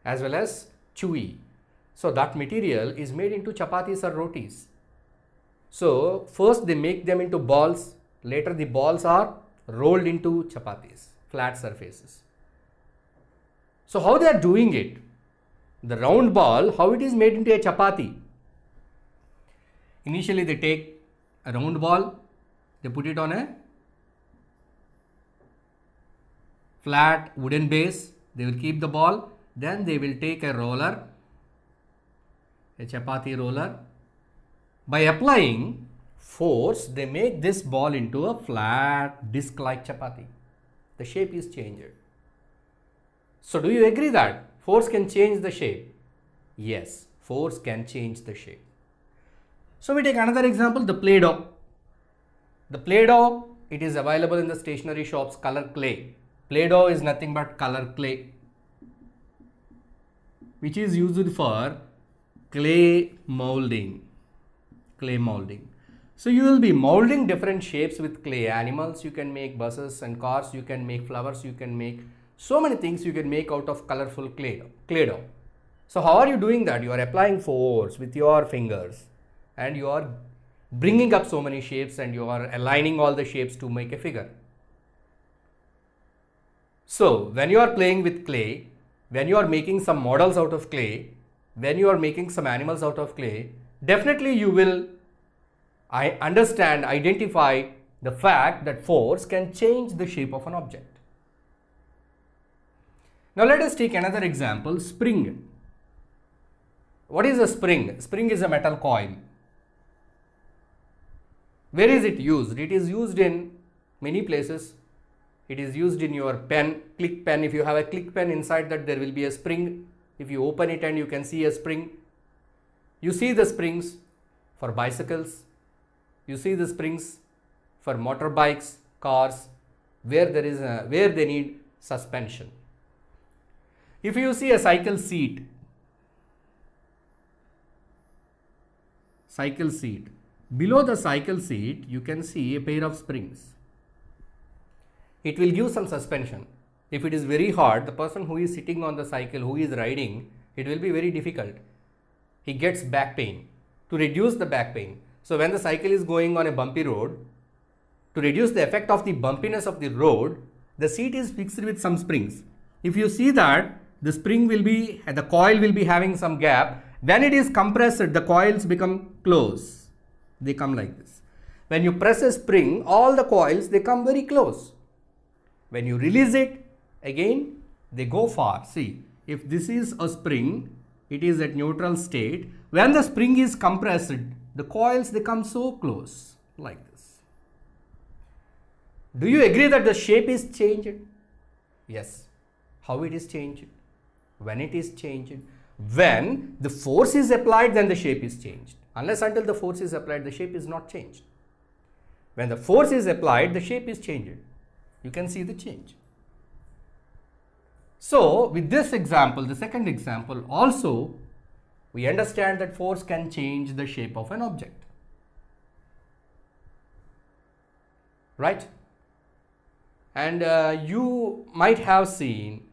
as well as chewy. So that material is made into chapatis or rotis. So first they make them into balls, later the balls are rolled into chapatis, flat surfaces. So how they are doing it? The round ball, how it is made into a chapati? Initially they take a round ball, they put it on a flat wooden base, they will keep the ball, then they will take a roller a chapati roller. By applying force, they make this ball into a flat disc-like chapati. The shape is changed. So do you agree that force can change the shape? Yes, force can change the shape. So we take another example, the Play-Doh. The Play-Doh, it is available in the stationery shops, color clay. Play-Doh is nothing but color clay, which is used for clay molding clay molding so you will be molding different shapes with clay animals you can make buses and cars you can make flowers you can make so many things you can make out of colorful clay clay dough so how are you doing that you are applying force with your fingers and you are bringing up so many shapes and you are aligning all the shapes to make a figure so when you are playing with clay when you are making some models out of clay when you are making some animals out of clay, definitely you will I understand, identify the fact that force can change the shape of an object. Now let us take another example, spring. What is a spring? Spring is a metal coil. Where is it used? It is used in many places. It is used in your pen, click pen. If you have a click pen inside that there will be a spring if you open it and you can see a spring, you see the springs for bicycles, you see the springs for motorbikes, cars, where there is a, where they need suspension. If you see a cycle seat, cycle seat, below the cycle seat you can see a pair of springs. It will give some suspension. If it is very hard, the person who is sitting on the cycle, who is riding, it will be very difficult. He gets back pain. To reduce the back pain, so when the cycle is going on a bumpy road, to reduce the effect of the bumpiness of the road, the seat is fixed with some springs. If you see that the spring will be, the coil will be having some gap, when it is compressed, the coils become close. They come like this. When you press a spring, all the coils, they come very close. When you release it, again they go far. See, if this is a spring, it is at neutral state. When the spring is compressed, the coils they come so close like this. Do you agree that the shape is changed? Yes. How it is changed? When it is changed? When the force is applied, then the shape is changed. Unless until the force is applied, the shape is not changed. When the force is applied, the shape is changed. You can see the change. So, with this example, the second example also, we understand that force can change the shape of an object. Right? And uh, you might have seen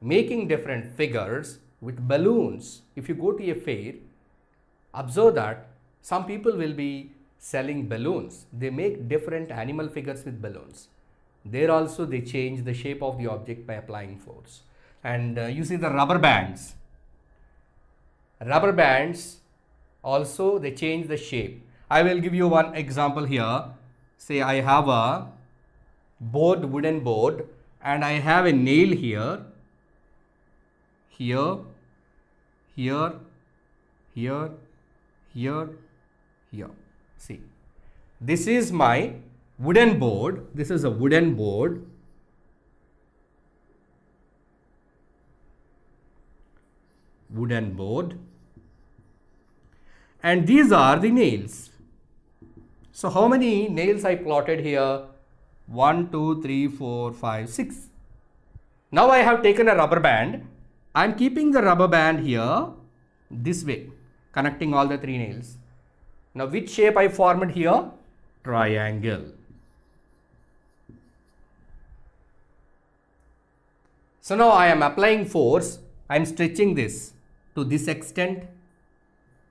making different figures with balloons. If you go to a fair, observe that some people will be selling balloons. They make different animal figures with balloons there also they change the shape of the object by applying force and uh, you see the rubber bands rubber bands also they change the shape i will give you one example here say i have a board wooden board and i have a nail here here here here here here see this is my wooden board. This is a wooden board. Wooden board. And these are the nails. So how many nails I plotted here? 1, 2, 3, 4, 5, 6. Now I have taken a rubber band. I am keeping the rubber band here this way, connecting all the three nails. Now which shape I formed here? Triangle. So now I am applying force, I am stretching this to this extent,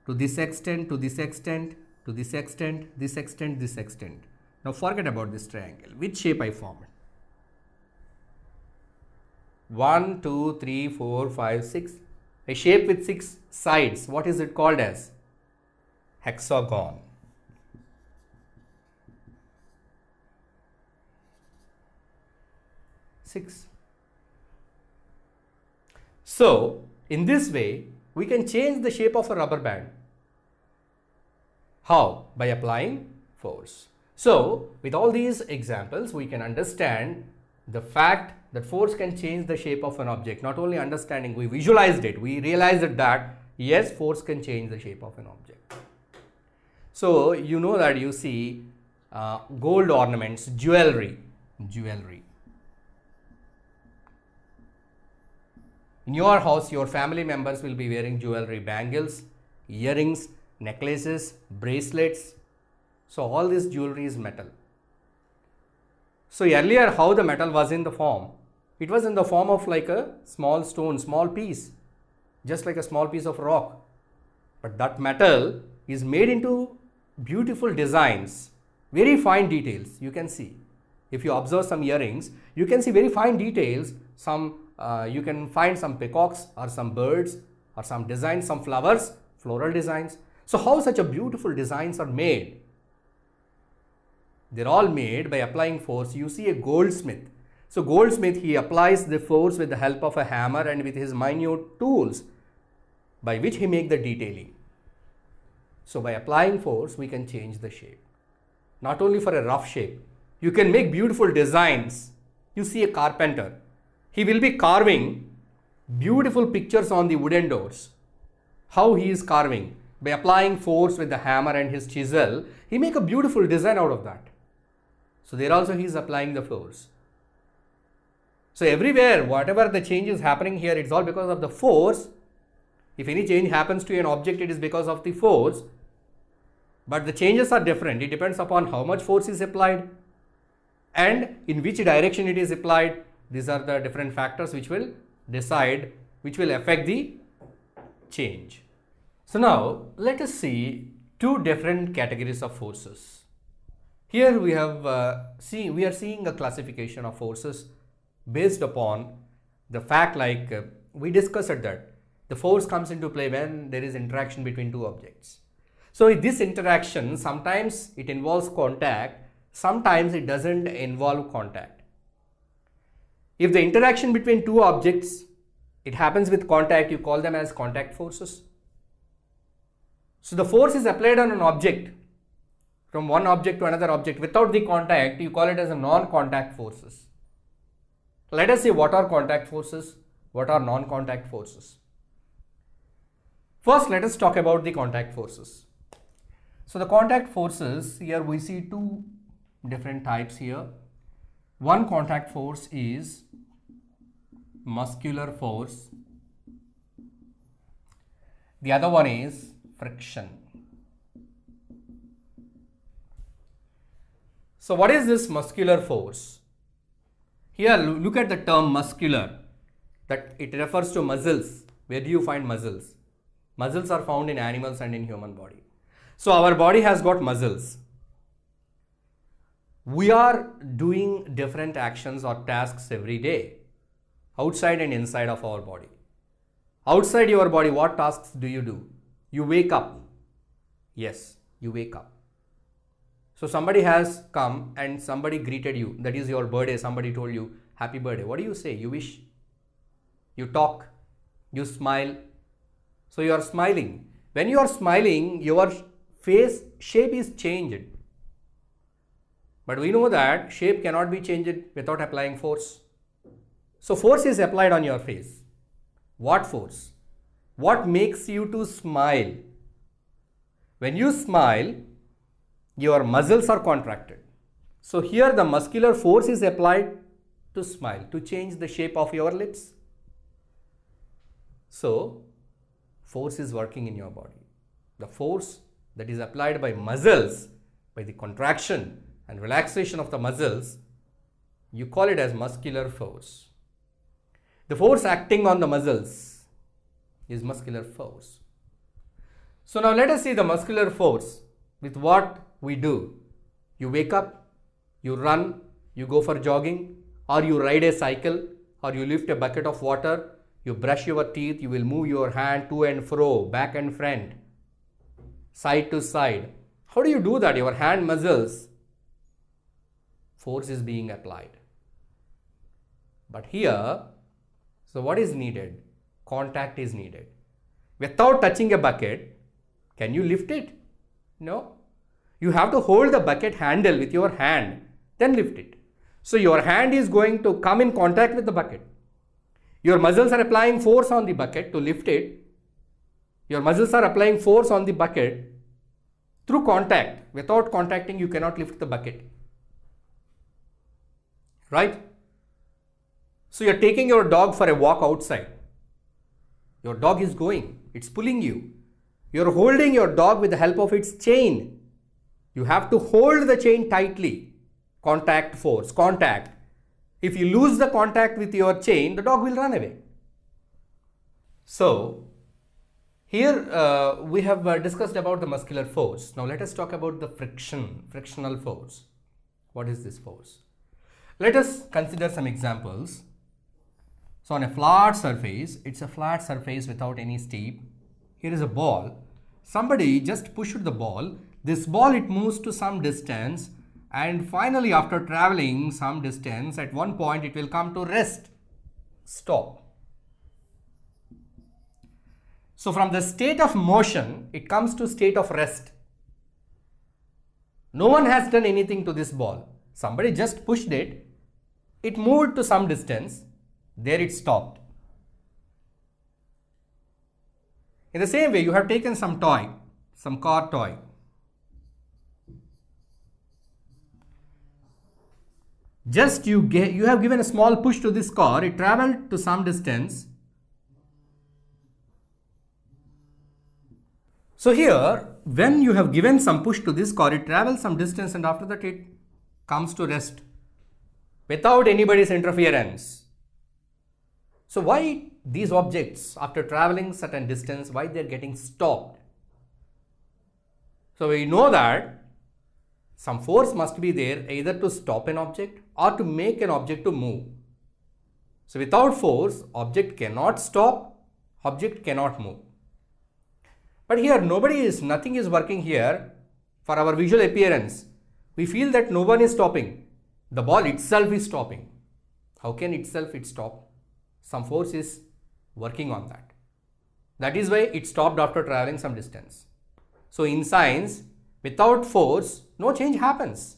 to this extent, to this extent, to this extent, this extent, this extent. Now forget about this triangle, which shape I formed? 1, 2, 3, 4, 5, 6. A shape with 6 sides, what is it called as? Hexagon. Six. So in this way, we can change the shape of a rubber band. How? By applying force. So with all these examples, we can understand the fact that force can change the shape of an object. Not only understanding, we visualized it, we realized that yes, force can change the shape of an object. So you know that you see uh, gold ornaments, jewelry, jewelry. In your house, your family members will be wearing jewelry, bangles, earrings, necklaces, bracelets. So all this jewelry is metal. So earlier how the metal was in the form? It was in the form of like a small stone, small piece, just like a small piece of rock. But that metal is made into beautiful designs, very fine details you can see. If you observe some earrings, you can see very fine details, some uh, you can find some peacocks or some birds or some designs, some flowers, floral designs. So how such a beautiful designs are made? They're all made by applying force. You see a goldsmith. So goldsmith, he applies the force with the help of a hammer and with his minute tools by which he make the detailing. So by applying force, we can change the shape. Not only for a rough shape, you can make beautiful designs. You see a carpenter, he will be carving beautiful pictures on the wooden doors. How he is carving? By applying force with the hammer and his chisel, he make a beautiful design out of that. So there also he is applying the force. So everywhere, whatever the change is happening here, it's all because of the force. If any change happens to an object, it is because of the force. But the changes are different. It depends upon how much force is applied and in which direction it is applied these are the different factors which will decide, which will affect the change. So now let us see two different categories of forces. Here we have uh, see we are seeing a classification of forces based upon the fact like uh, we discussed that the force comes into play when there is interaction between two objects. So this interaction sometimes it involves contact, sometimes it doesn't involve contact. If the interaction between two objects, it happens with contact, you call them as contact forces. So the force is applied on an object from one object to another object without the contact, you call it as a non-contact forces. Let us see what are contact forces, what are non-contact forces. First, let us talk about the contact forces. So the contact forces, here we see two different types here. One contact force is muscular force. The other one is friction. So what is this muscular force? Here look at the term muscular that it refers to muscles. Where do you find muscles? Muscles are found in animals and in human body. So our body has got muscles. We are doing different actions or tasks every day, outside and inside of our body. Outside your body, what tasks do you do? You wake up. Yes, you wake up. So somebody has come and somebody greeted you. That is your birthday. Somebody told you, Happy birthday. What do you say? You wish. You talk. You smile. So you are smiling. When you are smiling, your face shape is changed but we know that shape cannot be changed without applying force. So force is applied on your face. What force? What makes you to smile? When you smile, your muscles are contracted. So here the muscular force is applied to smile, to change the shape of your lips. So force is working in your body. The force that is applied by muscles, by the contraction and relaxation of the muscles, you call it as muscular force. The force acting on the muscles is muscular force. So now let us see the muscular force with what we do. You wake up, you run, you go for jogging, or you ride a cycle, or you lift a bucket of water, you brush your teeth, you will move your hand to and fro, back and front, side to side. How do you do that? Your hand muscles force is being applied. But here, so what is needed? Contact is needed. Without touching a bucket, can you lift it? No. You have to hold the bucket handle with your hand, then lift it. So your hand is going to come in contact with the bucket. Your muscles are applying force on the bucket to lift it. Your muscles are applying force on the bucket through contact. Without contacting, you cannot lift the bucket right? So you're taking your dog for a walk outside. Your dog is going, it's pulling you. You're holding your dog with the help of its chain. You have to hold the chain tightly. Contact force, contact. If you lose the contact with your chain, the dog will run away. So, here uh, we have uh, discussed about the muscular force. Now let us talk about the friction, frictional force. What is this force? Let us consider some examples. So on a flat surface, it's a flat surface without any steep. Here is a ball. Somebody just pushed the ball. This ball, it moves to some distance and finally after traveling some distance, at one point it will come to rest, stop. So from the state of motion, it comes to state of rest. No one has done anything to this ball. Somebody just pushed it it moved to some distance, there it stopped. In the same way, you have taken some toy, some car toy. Just you, get, you have given a small push to this car, it traveled to some distance. So here, when you have given some push to this car, it travels some distance and after that it comes to rest without anybody's interference. So why these objects after traveling certain distance, why they're getting stopped? So we know that some force must be there either to stop an object or to make an object to move. So without force, object cannot stop, object cannot move. But here nobody is, nothing is working here for our visual appearance. We feel that no one is stopping the ball itself is stopping. How can itself it stop? Some force is working on that. That is why it stopped after traveling some distance. So in science, without force, no change happens.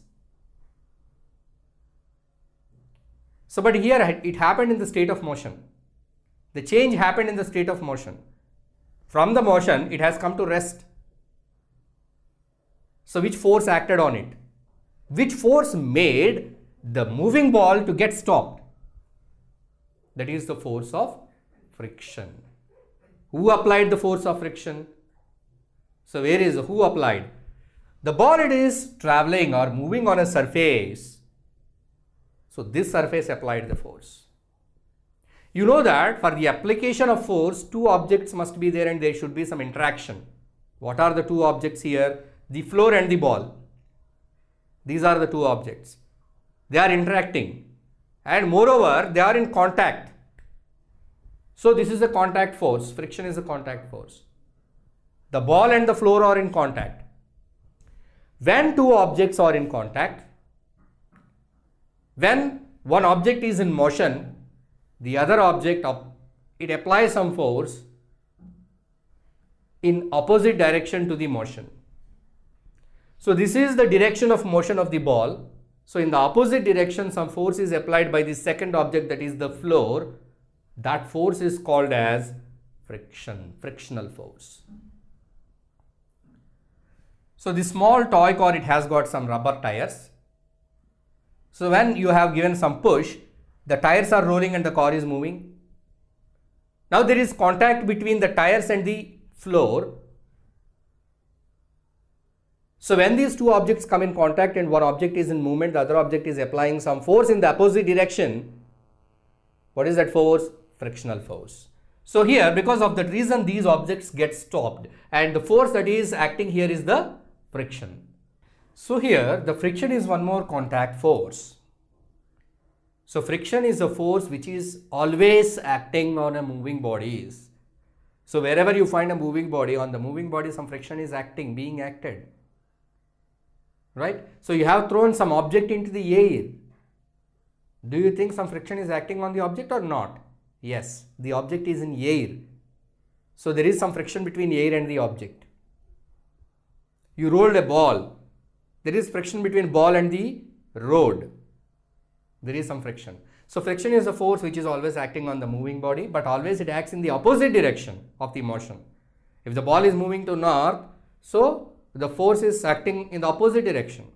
So but here it happened in the state of motion. The change happened in the state of motion. From the motion, it has come to rest. So which force acted on it? Which force made the moving ball to get stopped. That is the force of friction. Who applied the force of friction? So where is who applied? The ball it is traveling or moving on a surface. So this surface applied the force. You know that for the application of force, two objects must be there and there should be some interaction. What are the two objects here? The floor and the ball. These are the two objects. They are interacting and moreover they are in contact. So this is a contact force. Friction is a contact force. The ball and the floor are in contact. When two objects are in contact, when one object is in motion, the other object, it applies some force in opposite direction to the motion. So this is the direction of motion of the ball so in the opposite direction, some force is applied by the second object that is the floor. That force is called as friction, frictional force. So this small toy car, it has got some rubber tires. So when you have given some push, the tires are rolling and the car is moving. Now there is contact between the tires and the floor so when these two objects come in contact and one object is in movement, the other object is applying some force in the opposite direction, what is that force? Frictional force. So here, because of that reason, these objects get stopped and the force that is acting here is the friction. So here, the friction is one more contact force. So friction is a force which is always acting on a moving body. So wherever you find a moving body, on the moving body some friction is acting, being acted right? So you have thrown some object into the air. Do you think some friction is acting on the object or not? Yes, the object is in air. So there is some friction between air and the object. You rolled a ball. There is friction between ball and the road. There is some friction. So friction is a force which is always acting on the moving body, but always it acts in the opposite direction of the motion. If the ball is moving to north, so the force is acting in the opposite direction.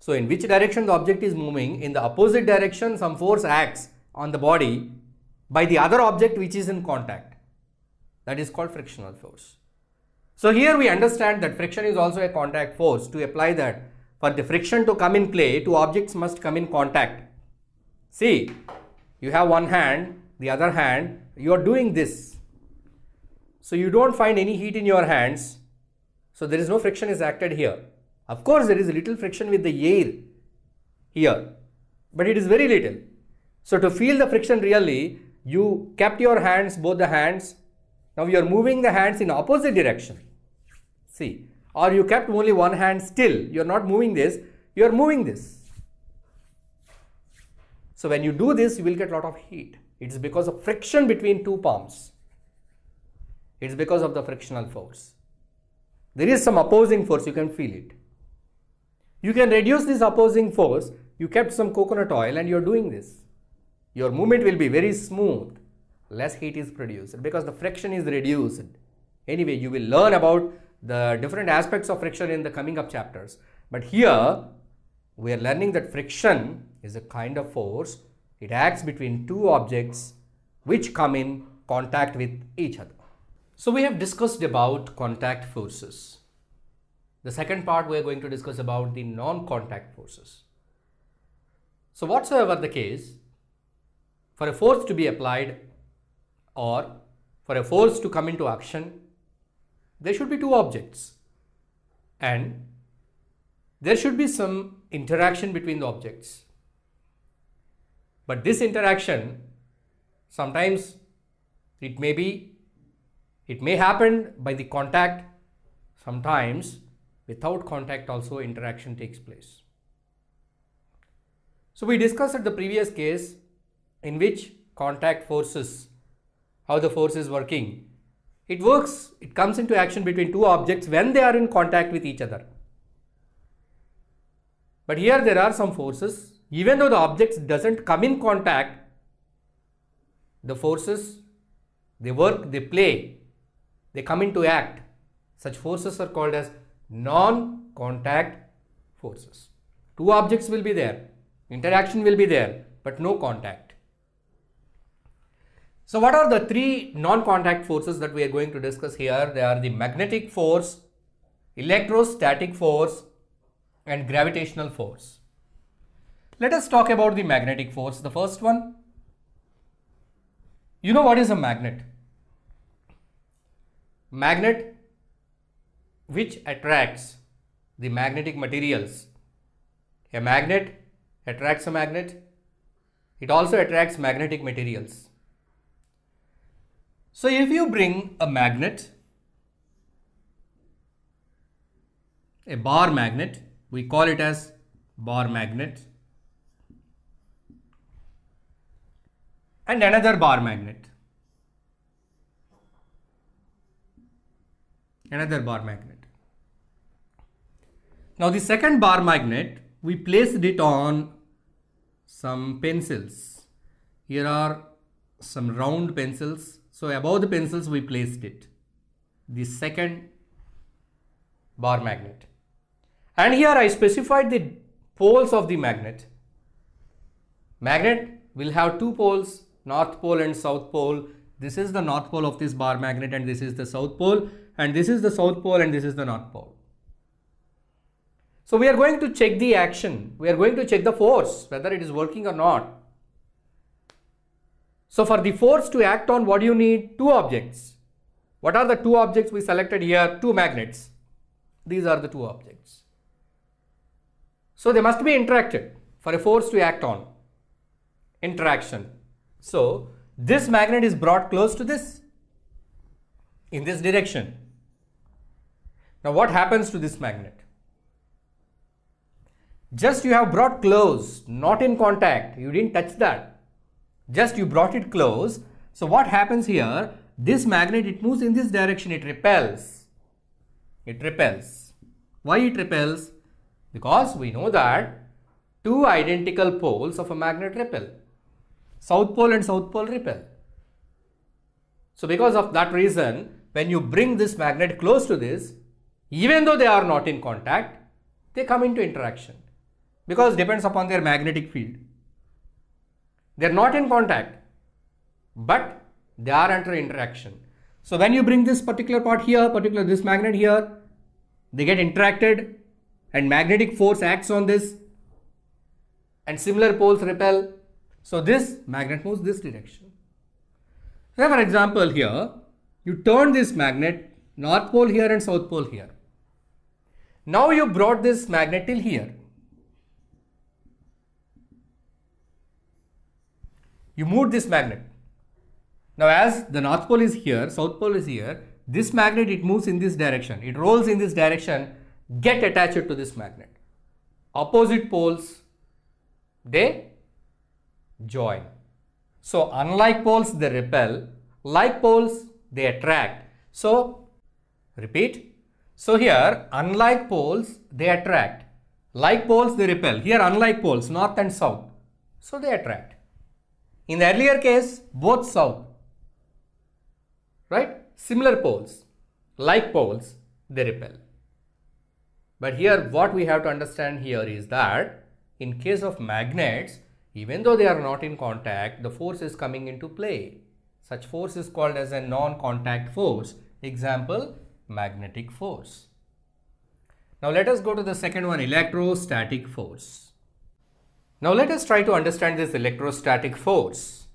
So in which direction the object is moving, in the opposite direction some force acts on the body by the other object which is in contact. That is called frictional force. So here we understand that friction is also a contact force. To apply that, for the friction to come in play, two objects must come in contact. See, you have one hand, the other hand, you are doing this. So you don't find any heat in your hands, so there is no friction is acted here. Of course, there is little friction with the air here, but it is very little. So to feel the friction really, you kept your hands, both the hands. Now you are moving the hands in opposite direction. See, or you kept only one hand still. You are not moving this, you are moving this. So when you do this, you will get a lot of heat. It's because of friction between two palms. It's because of the frictional force there is some opposing force, you can feel it. You can reduce this opposing force, you kept some coconut oil and you are doing this. Your movement will be very smooth, less heat is produced because the friction is reduced. Anyway, you will learn about the different aspects of friction in the coming up chapters. But here, we are learning that friction is a kind of force. It acts between two objects which come in contact with each other. So we have discussed about contact forces. The second part we're going to discuss about the non-contact forces. So whatsoever the case, for a force to be applied or for a force to come into action, there should be two objects and there should be some interaction between the objects. But this interaction, sometimes it may be it may happen by the contact. Sometimes without contact also interaction takes place. So we discussed at the previous case in which contact forces, how the force is working. It works, it comes into action between two objects when they are in contact with each other. But here there are some forces, even though the objects doesn't come in contact, the forces, they work, they play they come into act. Such forces are called as non-contact forces. Two objects will be there, interaction will be there, but no contact. So what are the three non-contact forces that we are going to discuss here? They are the magnetic force, electrostatic force and gravitational force. Let us talk about the magnetic force. The first one, you know what is a magnet? magnet which attracts the magnetic materials. A magnet attracts a magnet. It also attracts magnetic materials. So if you bring a magnet, a bar magnet, we call it as bar magnet and another bar magnet. another bar magnet. Now the second bar magnet, we placed it on some pencils. Here are some round pencils. So above the pencils, we placed it. The second bar magnet. And here I specified the poles of the magnet. Magnet will have two poles, north pole and south pole. This is the north pole of this bar magnet and this is the south pole and this is the south pole and this is the north pole. So we are going to check the action. We are going to check the force, whether it is working or not. So for the force to act on, what do you need? Two objects. What are the two objects we selected here? Two magnets. These are the two objects. So they must be interacted for a force to act on. Interaction. So this magnet is brought close to this in this direction now what happens to this magnet? Just you have brought close, not in contact. You didn't touch that. Just you brought it close. So what happens here? This magnet, it moves in this direction. It repels. It repels. Why it repels? Because we know that two identical poles of a magnet repel. South pole and south pole repel. So because of that reason, when you bring this magnet close to this, even though they are not in contact, they come into interaction because depends upon their magnetic field. They are not in contact, but they are under interaction. So when you bring this particular part here, particular this magnet here, they get interacted and magnetic force acts on this and similar poles repel. So this magnet moves this direction. So for example here, you turn this magnet north pole here and south pole here. Now you brought this magnet till here. You moved this magnet. Now as the north pole is here, south pole is here, this magnet it moves in this direction. It rolls in this direction, get attached to this magnet. Opposite poles, they join. So unlike poles, they repel. Like poles, they attract. So repeat, so here, unlike poles, they attract. Like poles, they repel. Here, unlike poles, north and south. So they attract. In the earlier case, both south. Right? Similar poles, like poles, they repel. But here, what we have to understand here is that in case of magnets, even though they are not in contact, the force is coming into play. Such force is called as a non-contact force. Example, magnetic force. Now let us go to the second one electrostatic force. Now let us try to understand this electrostatic force.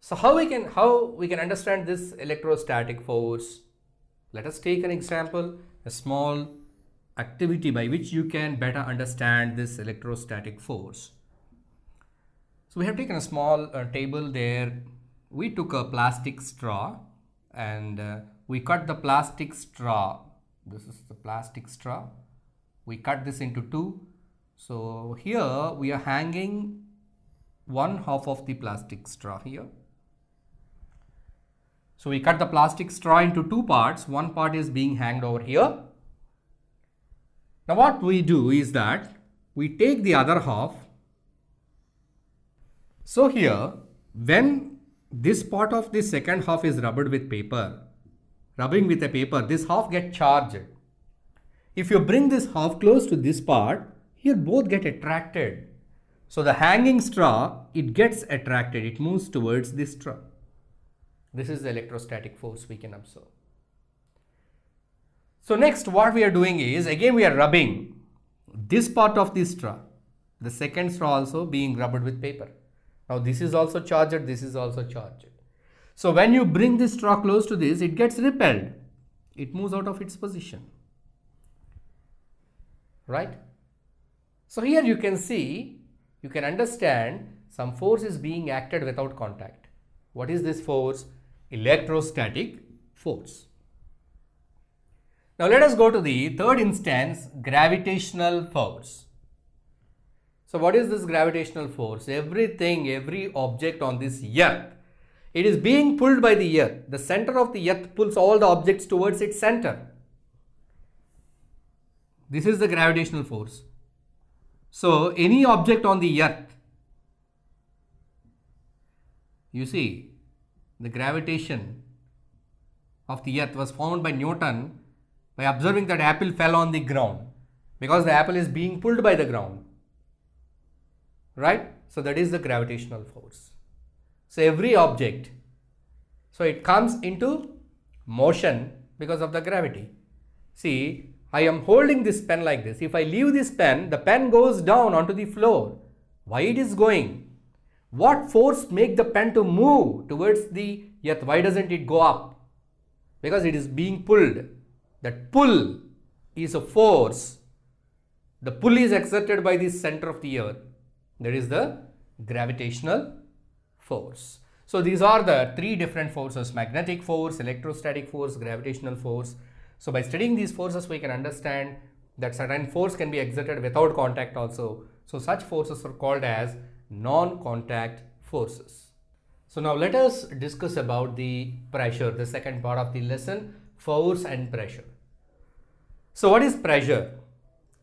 So how we can how we can understand this electrostatic force? Let us take an example, a small activity by which you can better understand this electrostatic force. So we have taken a small uh, table there. We took a plastic straw and uh, we cut the plastic straw this is the plastic straw we cut this into two so here we are hanging one half of the plastic straw here so we cut the plastic straw into two parts one part is being hanged over here now what we do is that we take the other half so here when this part of the second half is rubbed with paper rubbing with a paper, this half get charged. If you bring this half close to this part, here both get attracted. So the hanging straw, it gets attracted, it moves towards this straw. This is the electrostatic force we can observe. So next what we are doing is, again we are rubbing this part of this straw, the second straw also being rubbed with paper. Now this is also charged, this is also charged. So when you bring this straw close to this, it gets repelled. It moves out of its position. Right? So here you can see, you can understand some force is being acted without contact. What is this force? Electrostatic force. Now let us go to the third instance, gravitational force. So what is this gravitational force? Everything, every object on this earth it is being pulled by the earth. The center of the earth pulls all the objects towards its center. This is the gravitational force. So any object on the earth, you see, the gravitation of the earth was formed by Newton by observing that apple fell on the ground because the apple is being pulled by the ground. Right? So that is the gravitational force. So every object, so it comes into motion because of the gravity. See, I am holding this pen like this. If I leave this pen, the pen goes down onto the floor. Why it is going? What force make the pen to move towards the earth? Why doesn't it go up? Because it is being pulled. That pull is a force. The pull is exerted by the center of the earth. That is the gravitational force. So these are the three different forces, magnetic force, electrostatic force, gravitational force. So by studying these forces, we can understand that certain force can be exerted without contact also. So such forces are called as non-contact forces. So now let us discuss about the pressure, the second part of the lesson, force and pressure. So what is pressure?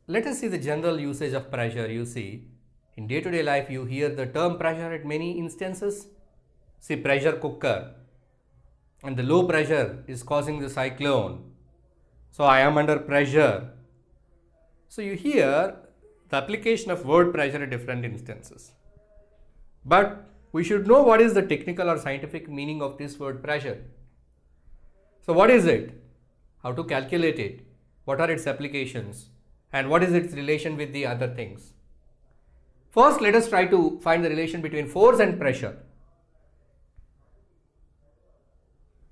Let us see the general usage of pressure you see. In day-to-day life, you hear the term pressure at many instances. See pressure cooker and the low pressure is causing the cyclone. So I am under pressure. So you hear the application of word pressure at different instances. But we should know what is the technical or scientific meaning of this word pressure. So what is it? How to calculate it? What are its applications? And what is its relation with the other things? First, let us try to find the relation between force and pressure.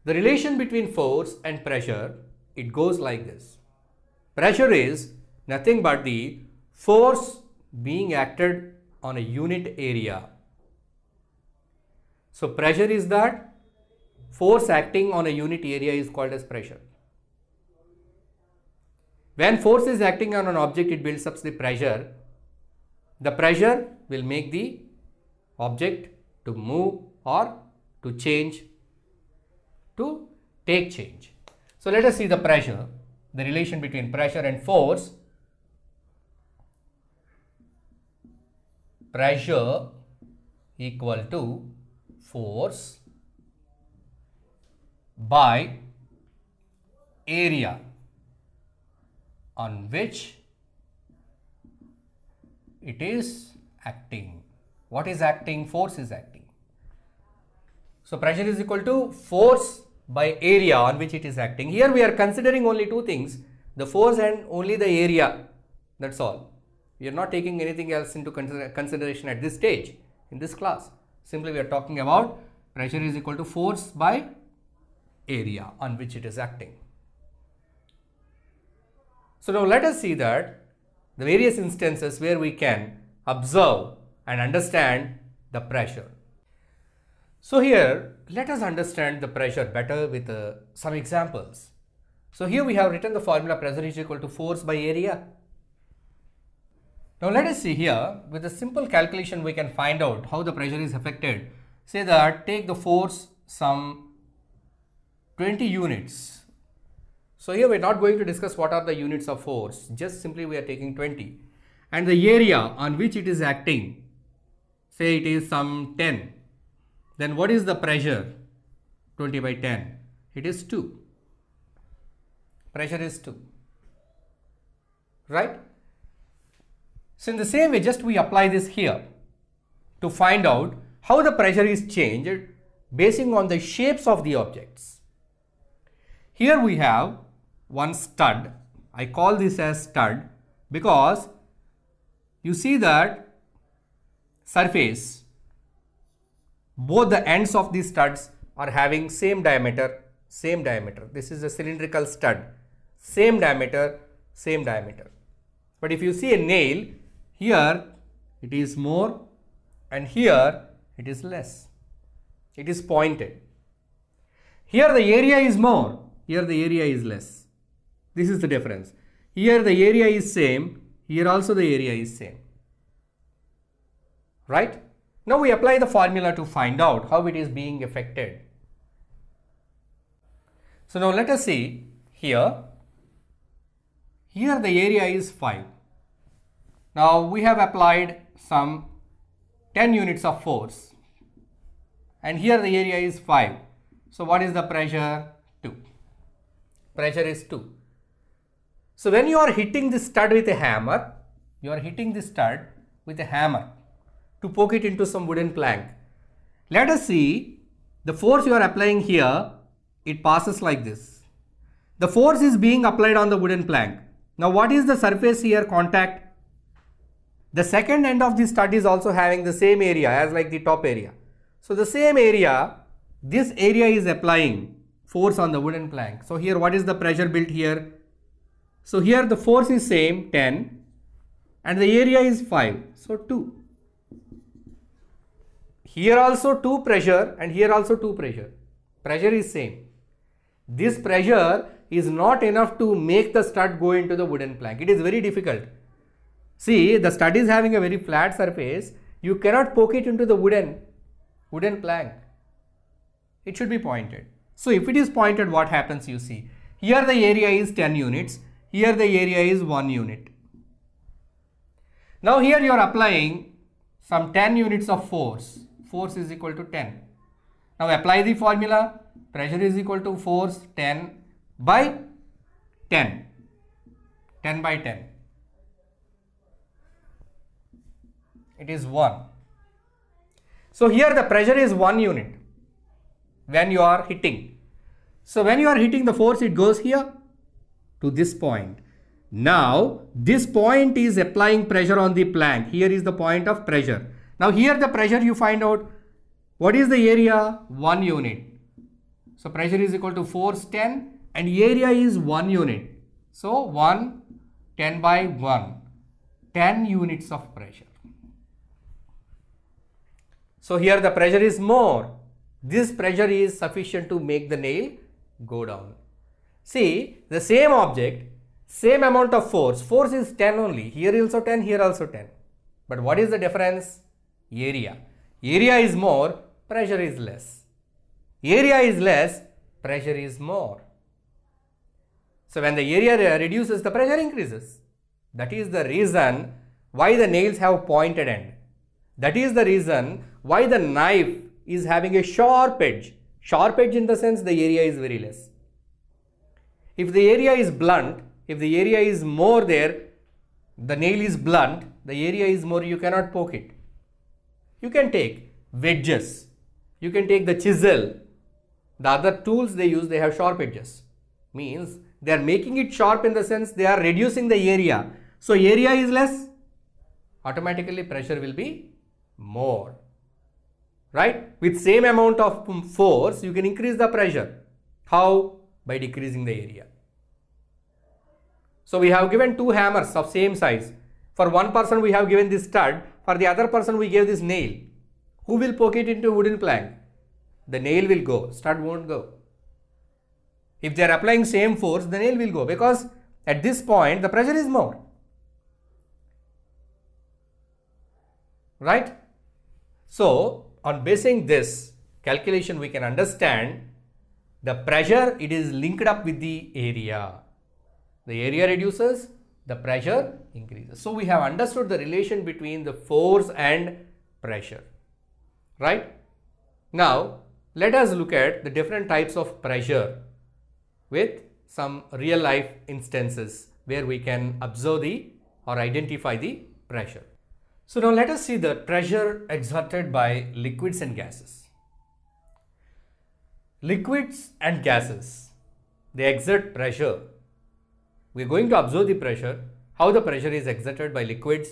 The relation between force and pressure, it goes like this. Pressure is nothing but the force being acted on a unit area. So pressure is that force acting on a unit area is called as pressure. When force is acting on an object, it builds up the pressure the pressure will make the object to move or to change, to take change. So, let us see the pressure, the relation between pressure and force. Pressure equal to force by area on which it is acting. What is acting? Force is acting. So pressure is equal to force by area on which it is acting. Here we are considering only two things, the force and only the area, that's all. We are not taking anything else into consider consideration at this stage, in this class. Simply we are talking about pressure is equal to force by area on which it is acting. So now let us see that the various instances where we can observe and understand the pressure. So here let us understand the pressure better with uh, some examples. So here we have written the formula pressure is equal to force by area. Now let us see here with a simple calculation we can find out how the pressure is affected. Say that take the force some 20 units so here we're not going to discuss what are the units of force, just simply we are taking 20 and the area on which it is acting, say it is some 10, then what is the pressure? 20 by 10, it is 2. Pressure is 2, right? So in the same way, just we apply this here to find out how the pressure is changed basing on the shapes of the objects. Here we have one stud. I call this as stud because you see that surface both the ends of these studs are having same diameter same diameter this is a cylindrical stud same diameter same diameter but if you see a nail here it is more and here it is less it is pointed here the area is more here the area is less this is the difference. Here the area is same, here also the area is same. Right? Now we apply the formula to find out how it is being affected. So now let us see here, here the area is 5. Now we have applied some 10 units of force and here the area is 5. So what is the pressure? 2. Pressure is 2. So when you are hitting the stud with a hammer, you are hitting the stud with a hammer to poke it into some wooden plank. Let us see the force you are applying here, it passes like this. The force is being applied on the wooden plank. Now what is the surface here contact? The second end of the stud is also having the same area as like the top area. So the same area, this area is applying force on the wooden plank. So here what is the pressure built here? So here the force is same 10 and the area is 5. So 2. Here also 2 pressure and here also 2 pressure. Pressure is same. This pressure is not enough to make the stud go into the wooden plank. It is very difficult. See the stud is having a very flat surface. You cannot poke it into the wooden wooden plank. It should be pointed. So if it is pointed what happens you see. Here the area is 10 units here the area is 1 unit. Now here you are applying some 10 units of force. Force is equal to 10. Now apply the formula. Pressure is equal to force 10 by 10. 10 by 10. It is 1. So here the pressure is 1 unit when you are hitting. So when you are hitting the force it goes here to this point. Now, this point is applying pressure on the plant. Here is the point of pressure. Now, here the pressure you find out. What is the area? 1 unit. So, pressure is equal to force 10 and area is 1 unit. So, 1, 10 by 1, 10 units of pressure. So, here the pressure is more. This pressure is sufficient to make the nail go down. See, the same object, same amount of force. Force is 10 only. Here also 10, here also 10. But what is the difference? Area. Area is more, pressure is less. Area is less, pressure is more. So when the area reduces, the pressure increases. That is the reason why the nails have pointed end. That is the reason why the knife is having a sharp edge. Sharp edge in the sense the area is very less. If the area is blunt, if the area is more there, the nail is blunt, the area is more, you cannot poke it. You can take wedges, you can take the chisel. The other tools they use, they have sharp edges. Means they are making it sharp in the sense they are reducing the area. So area is less, automatically pressure will be more. Right? With same amount of force, you can increase the pressure. How? by decreasing the area. So we have given two hammers of same size. For one person we have given this stud, for the other person we gave this nail. Who will poke it into a wooden plank? The nail will go, stud won't go. If they are applying same force, the nail will go because at this point the pressure is more. Right? So on basing this calculation we can understand the pressure it is linked up with the area. The area reduces, the pressure increases. So we have understood the relation between the force and pressure, right? Now let us look at the different types of pressure with some real life instances where we can observe the or identify the pressure. So now let us see the pressure exerted by liquids and gases. Liquids and gases, they exert pressure. We are going to observe the pressure, how the pressure is exerted by liquids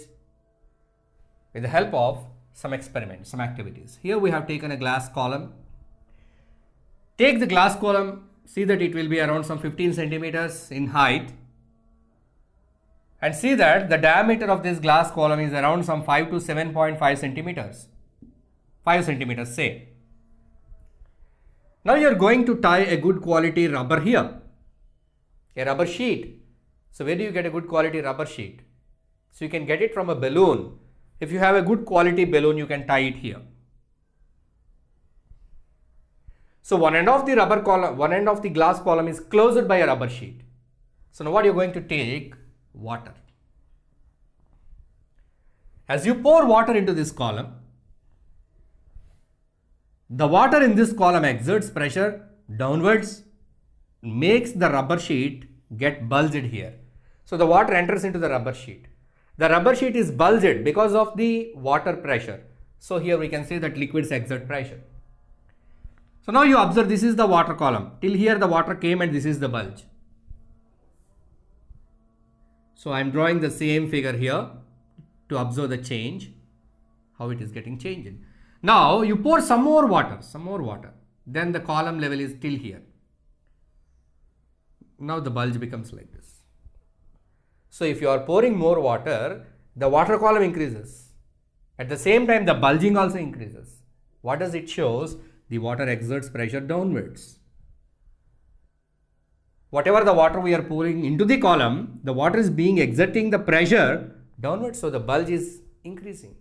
with the help of some experiments, some activities. Here we have taken a glass column. Take the glass column, see that it will be around some 15 centimeters in height and see that the diameter of this glass column is around some 5 to 7.5 centimeters, 5 centimeters say. Now you're going to tie a good quality rubber here, a rubber sheet. So where do you get a good quality rubber sheet? So you can get it from a balloon. If you have a good quality balloon, you can tie it here. So one end of the rubber column, one end of the glass column is closed by a rubber sheet. So now what you're going to take? Water. As you pour water into this column, the water in this column exerts pressure downwards, makes the rubber sheet get bulged here. So the water enters into the rubber sheet. The rubber sheet is bulged because of the water pressure. So here we can say that liquids exert pressure. So now you observe this is the water column. Till here the water came and this is the bulge. So I am drawing the same figure here to observe the change, how it is getting changed. Now you pour some more water, some more water. Then the column level is still here. Now the bulge becomes like this. So if you are pouring more water, the water column increases. At the same time, the bulging also increases. What does it shows? The water exerts pressure downwards. Whatever the water we are pouring into the column, the water is being exerting the pressure downwards. So the bulge is increasing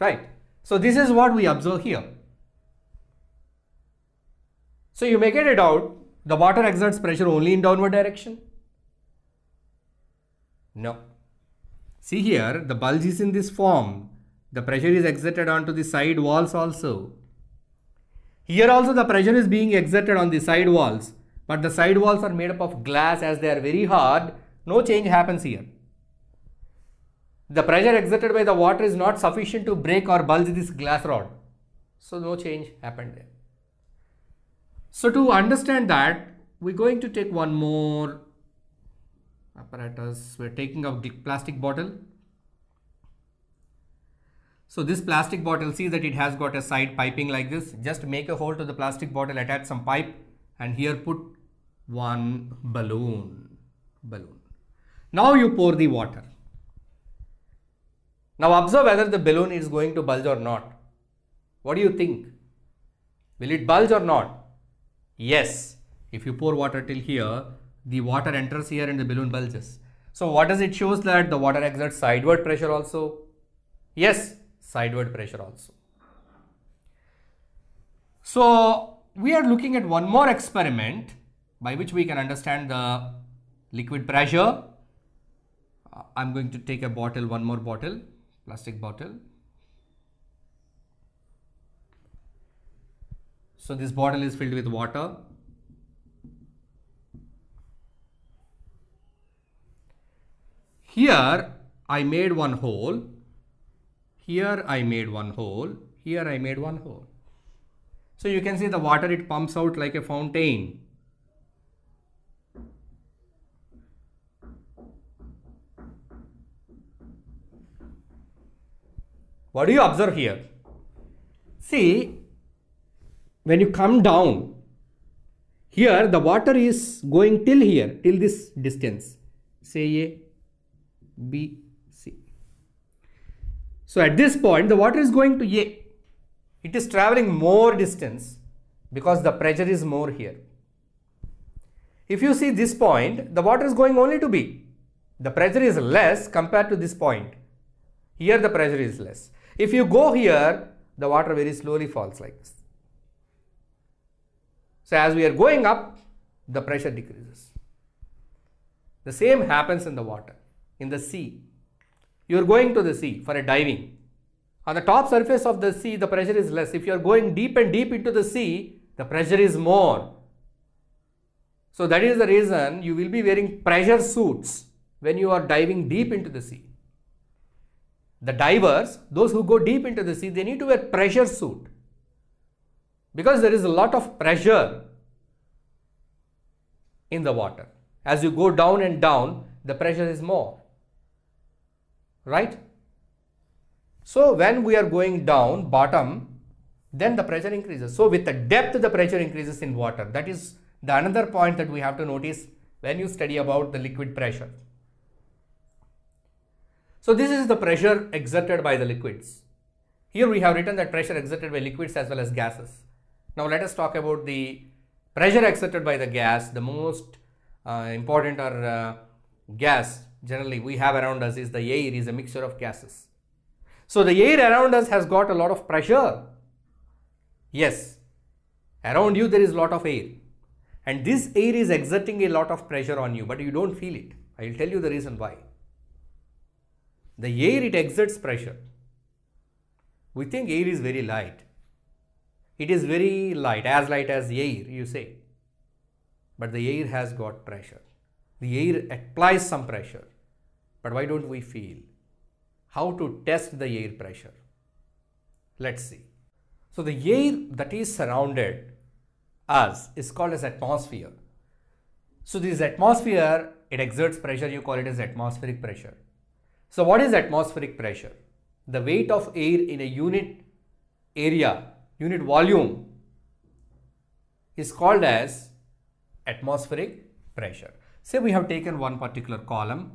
right? So this is what we observe here. So you may get it out, the water exerts pressure only in downward direction. No. See here, the bulge is in this form. The pressure is exerted onto the side walls also. Here also the pressure is being exerted on the side walls. But the side walls are made up of glass as they are very hard. No change happens here. The pressure exerted by the water is not sufficient to break or bulge this glass rod. So no change happened there. So to understand that, we're going to take one more apparatus. We're taking a plastic bottle. So this plastic bottle, see that it has got a side piping like this. Just make a hole to the plastic bottle, attach some pipe and here put one balloon. Balloon. Now you pour the water. Now observe whether the balloon is going to bulge or not. What do you think? Will it bulge or not? Yes. If you pour water till here, the water enters here and the balloon bulges. So what does it shows that the water exerts sideward pressure also? Yes, sideward pressure also. So we are looking at one more experiment by which we can understand the liquid pressure. Uh, I'm going to take a bottle, one more bottle plastic bottle. So this bottle is filled with water. Here I made one hole. Here I made one hole. Here I made one hole. So you can see the water it pumps out like a fountain. What do you observe here? See, when you come down, here the water is going till here, till this distance. Say A, B, C. So at this point, the water is going to A. It is traveling more distance because the pressure is more here. If you see this point, the water is going only to B. The pressure is less compared to this point. Here the pressure is less. If you go here, the water very slowly falls like this. So as we are going up, the pressure decreases. The same happens in the water, in the sea. You are going to the sea for a diving. On the top surface of the sea, the pressure is less. If you are going deep and deep into the sea, the pressure is more. So that is the reason you will be wearing pressure suits when you are diving deep into the sea the divers, those who go deep into the sea, they need to wear pressure suit because there is a lot of pressure in the water. As you go down and down, the pressure is more, right? So when we are going down bottom, then the pressure increases. So with the depth, the pressure increases in water. That is the another point that we have to notice when you study about the liquid pressure. So this is the pressure exerted by the liquids. Here we have written that pressure exerted by liquids as well as gases. Now let us talk about the pressure exerted by the gas. The most uh, important or uh, gas generally we have around us is the air is a mixture of gases. So the air around us has got a lot of pressure. Yes, around you there is a lot of air and this air is exerting a lot of pressure on you but you don't feel it. I will tell you the reason why. The air it exerts pressure. We think air is very light. It is very light, as light as air, you say. But the air has got pressure. The air applies some pressure. But why don't we feel? How to test the air pressure? Let's see. So the air that is surrounded us is called as atmosphere. So this atmosphere, it exerts pressure, you call it as atmospheric pressure. So what is atmospheric pressure? The weight of air in a unit area, unit volume is called as atmospheric pressure. Say we have taken one particular column.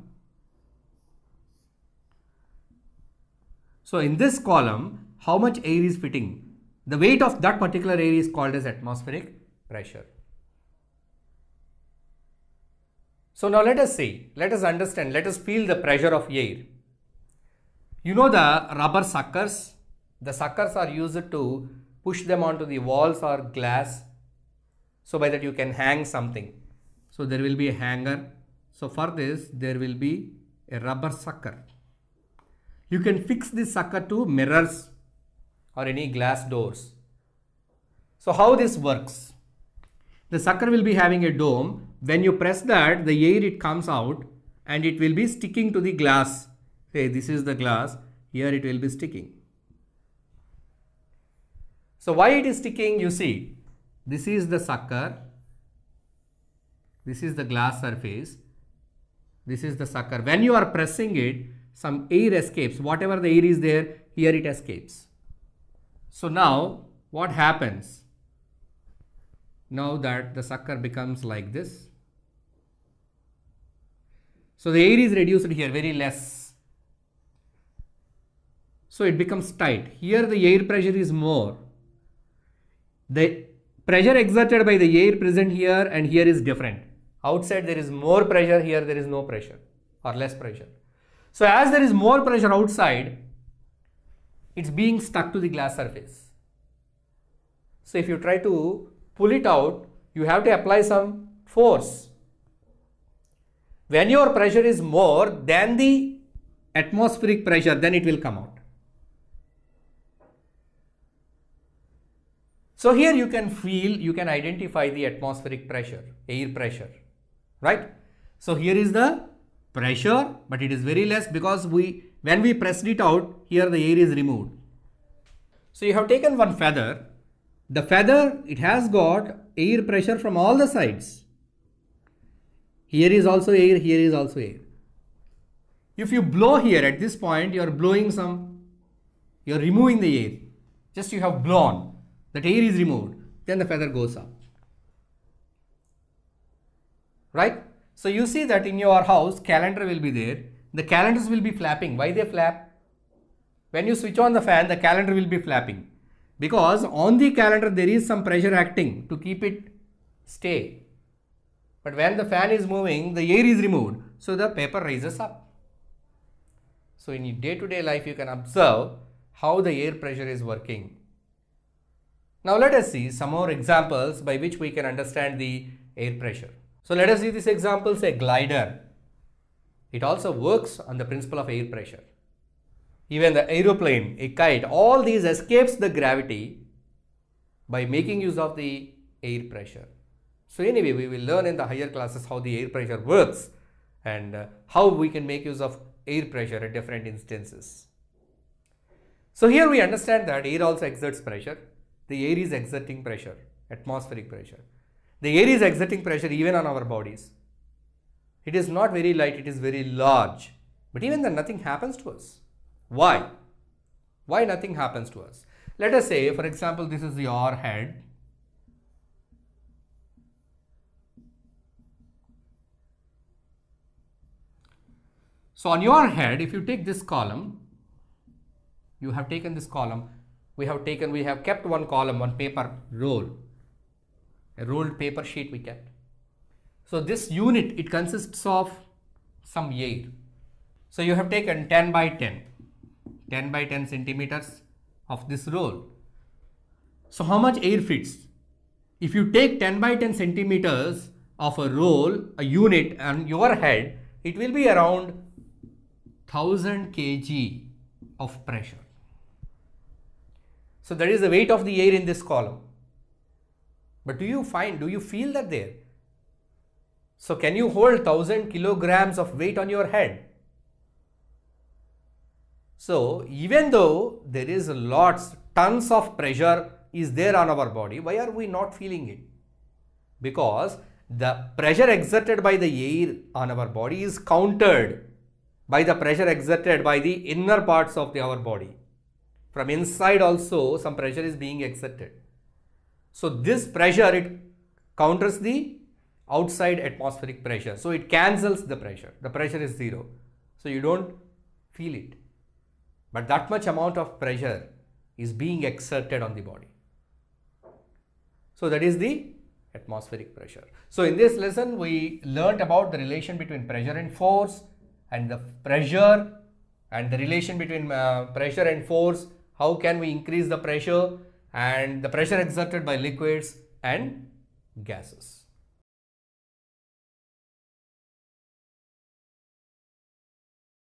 So in this column, how much air is fitting? The weight of that particular air is called as atmospheric pressure. So now let us see, let us understand, let us feel the pressure of air. You know the rubber suckers? The suckers are used to push them onto the walls or glass so by that you can hang something. So there will be a hanger. So for this there will be a rubber sucker. You can fix this sucker to mirrors or any glass doors. So how this works? The sucker will be having a dome when you press that the air it comes out and it will be sticking to the glass say this is the glass here it will be sticking so why it is sticking you see this is the sucker this is the glass surface this is the sucker when you are pressing it some air escapes whatever the air is there here it escapes so now what happens now that the sucker becomes like this so the air is reduced here, very less. So it becomes tight. Here the air pressure is more. The pressure exerted by the air present here and here is different. Outside there is more pressure, here there is no pressure or less pressure. So as there is more pressure outside, it's being stuck to the glass surface. So if you try to pull it out, you have to apply some force when your pressure is more than the atmospheric pressure, then it will come out. So here you can feel, you can identify the atmospheric pressure, air pressure, right? So here is the pressure, but it is very less because we, when we pressed it out, here the air is removed. So you have taken one feather, the feather, it has got air pressure from all the sides. Here is also air, here is also air. If you blow here at this point, you are blowing some, you are removing the air. Just you have blown, that air is removed, then the feather goes up. Right? So you see that in your house, calendar will be there. The calendars will be flapping. Why they flap? When you switch on the fan, the calendar will be flapping. Because on the calendar, there is some pressure acting to keep it stay. But when the fan is moving, the air is removed. So the paper rises up. So in day-to-day -day life, you can observe how the air pressure is working. Now let us see some more examples by which we can understand the air pressure. So let us see this example, say glider. It also works on the principle of air pressure. Even the aeroplane, a kite, all these escapes the gravity by making use of the air pressure. So anyway, we will learn in the higher classes how the air pressure works and uh, how we can make use of air pressure at different instances. So here we understand that air also exerts pressure. The air is exerting pressure, atmospheric pressure. The air is exerting pressure even on our bodies. It is not very light, it is very large. But even then nothing happens to us. Why? Why nothing happens to us? Let us say, for example, this is your head So on your head, if you take this column, you have taken this column, we have taken, we have kept one column, one paper roll, a rolled paper sheet we kept. So this unit, it consists of some air. So you have taken 10 by 10, 10 by 10 centimeters of this roll. So how much air fits? If you take 10 by 10 centimeters of a roll, a unit on your head, it will be around 1000 kg of pressure. So that is the weight of the air in this column. But do you find, do you feel that there? So can you hold 1000 kilograms of weight on your head? So even though there is lots, tons of pressure is there on our body, why are we not feeling it? Because the pressure exerted by the air on our body is countered by the pressure exerted by the inner parts of the, our body. From inside also some pressure is being exerted. So this pressure it counters the outside atmospheric pressure. So it cancels the pressure. The pressure is zero. So you don't feel it. But that much amount of pressure is being exerted on the body. So that is the atmospheric pressure. So in this lesson we learnt about the relation between pressure and force and the pressure and the relation between uh, pressure and force, how can we increase the pressure and the pressure exerted by liquids and gases.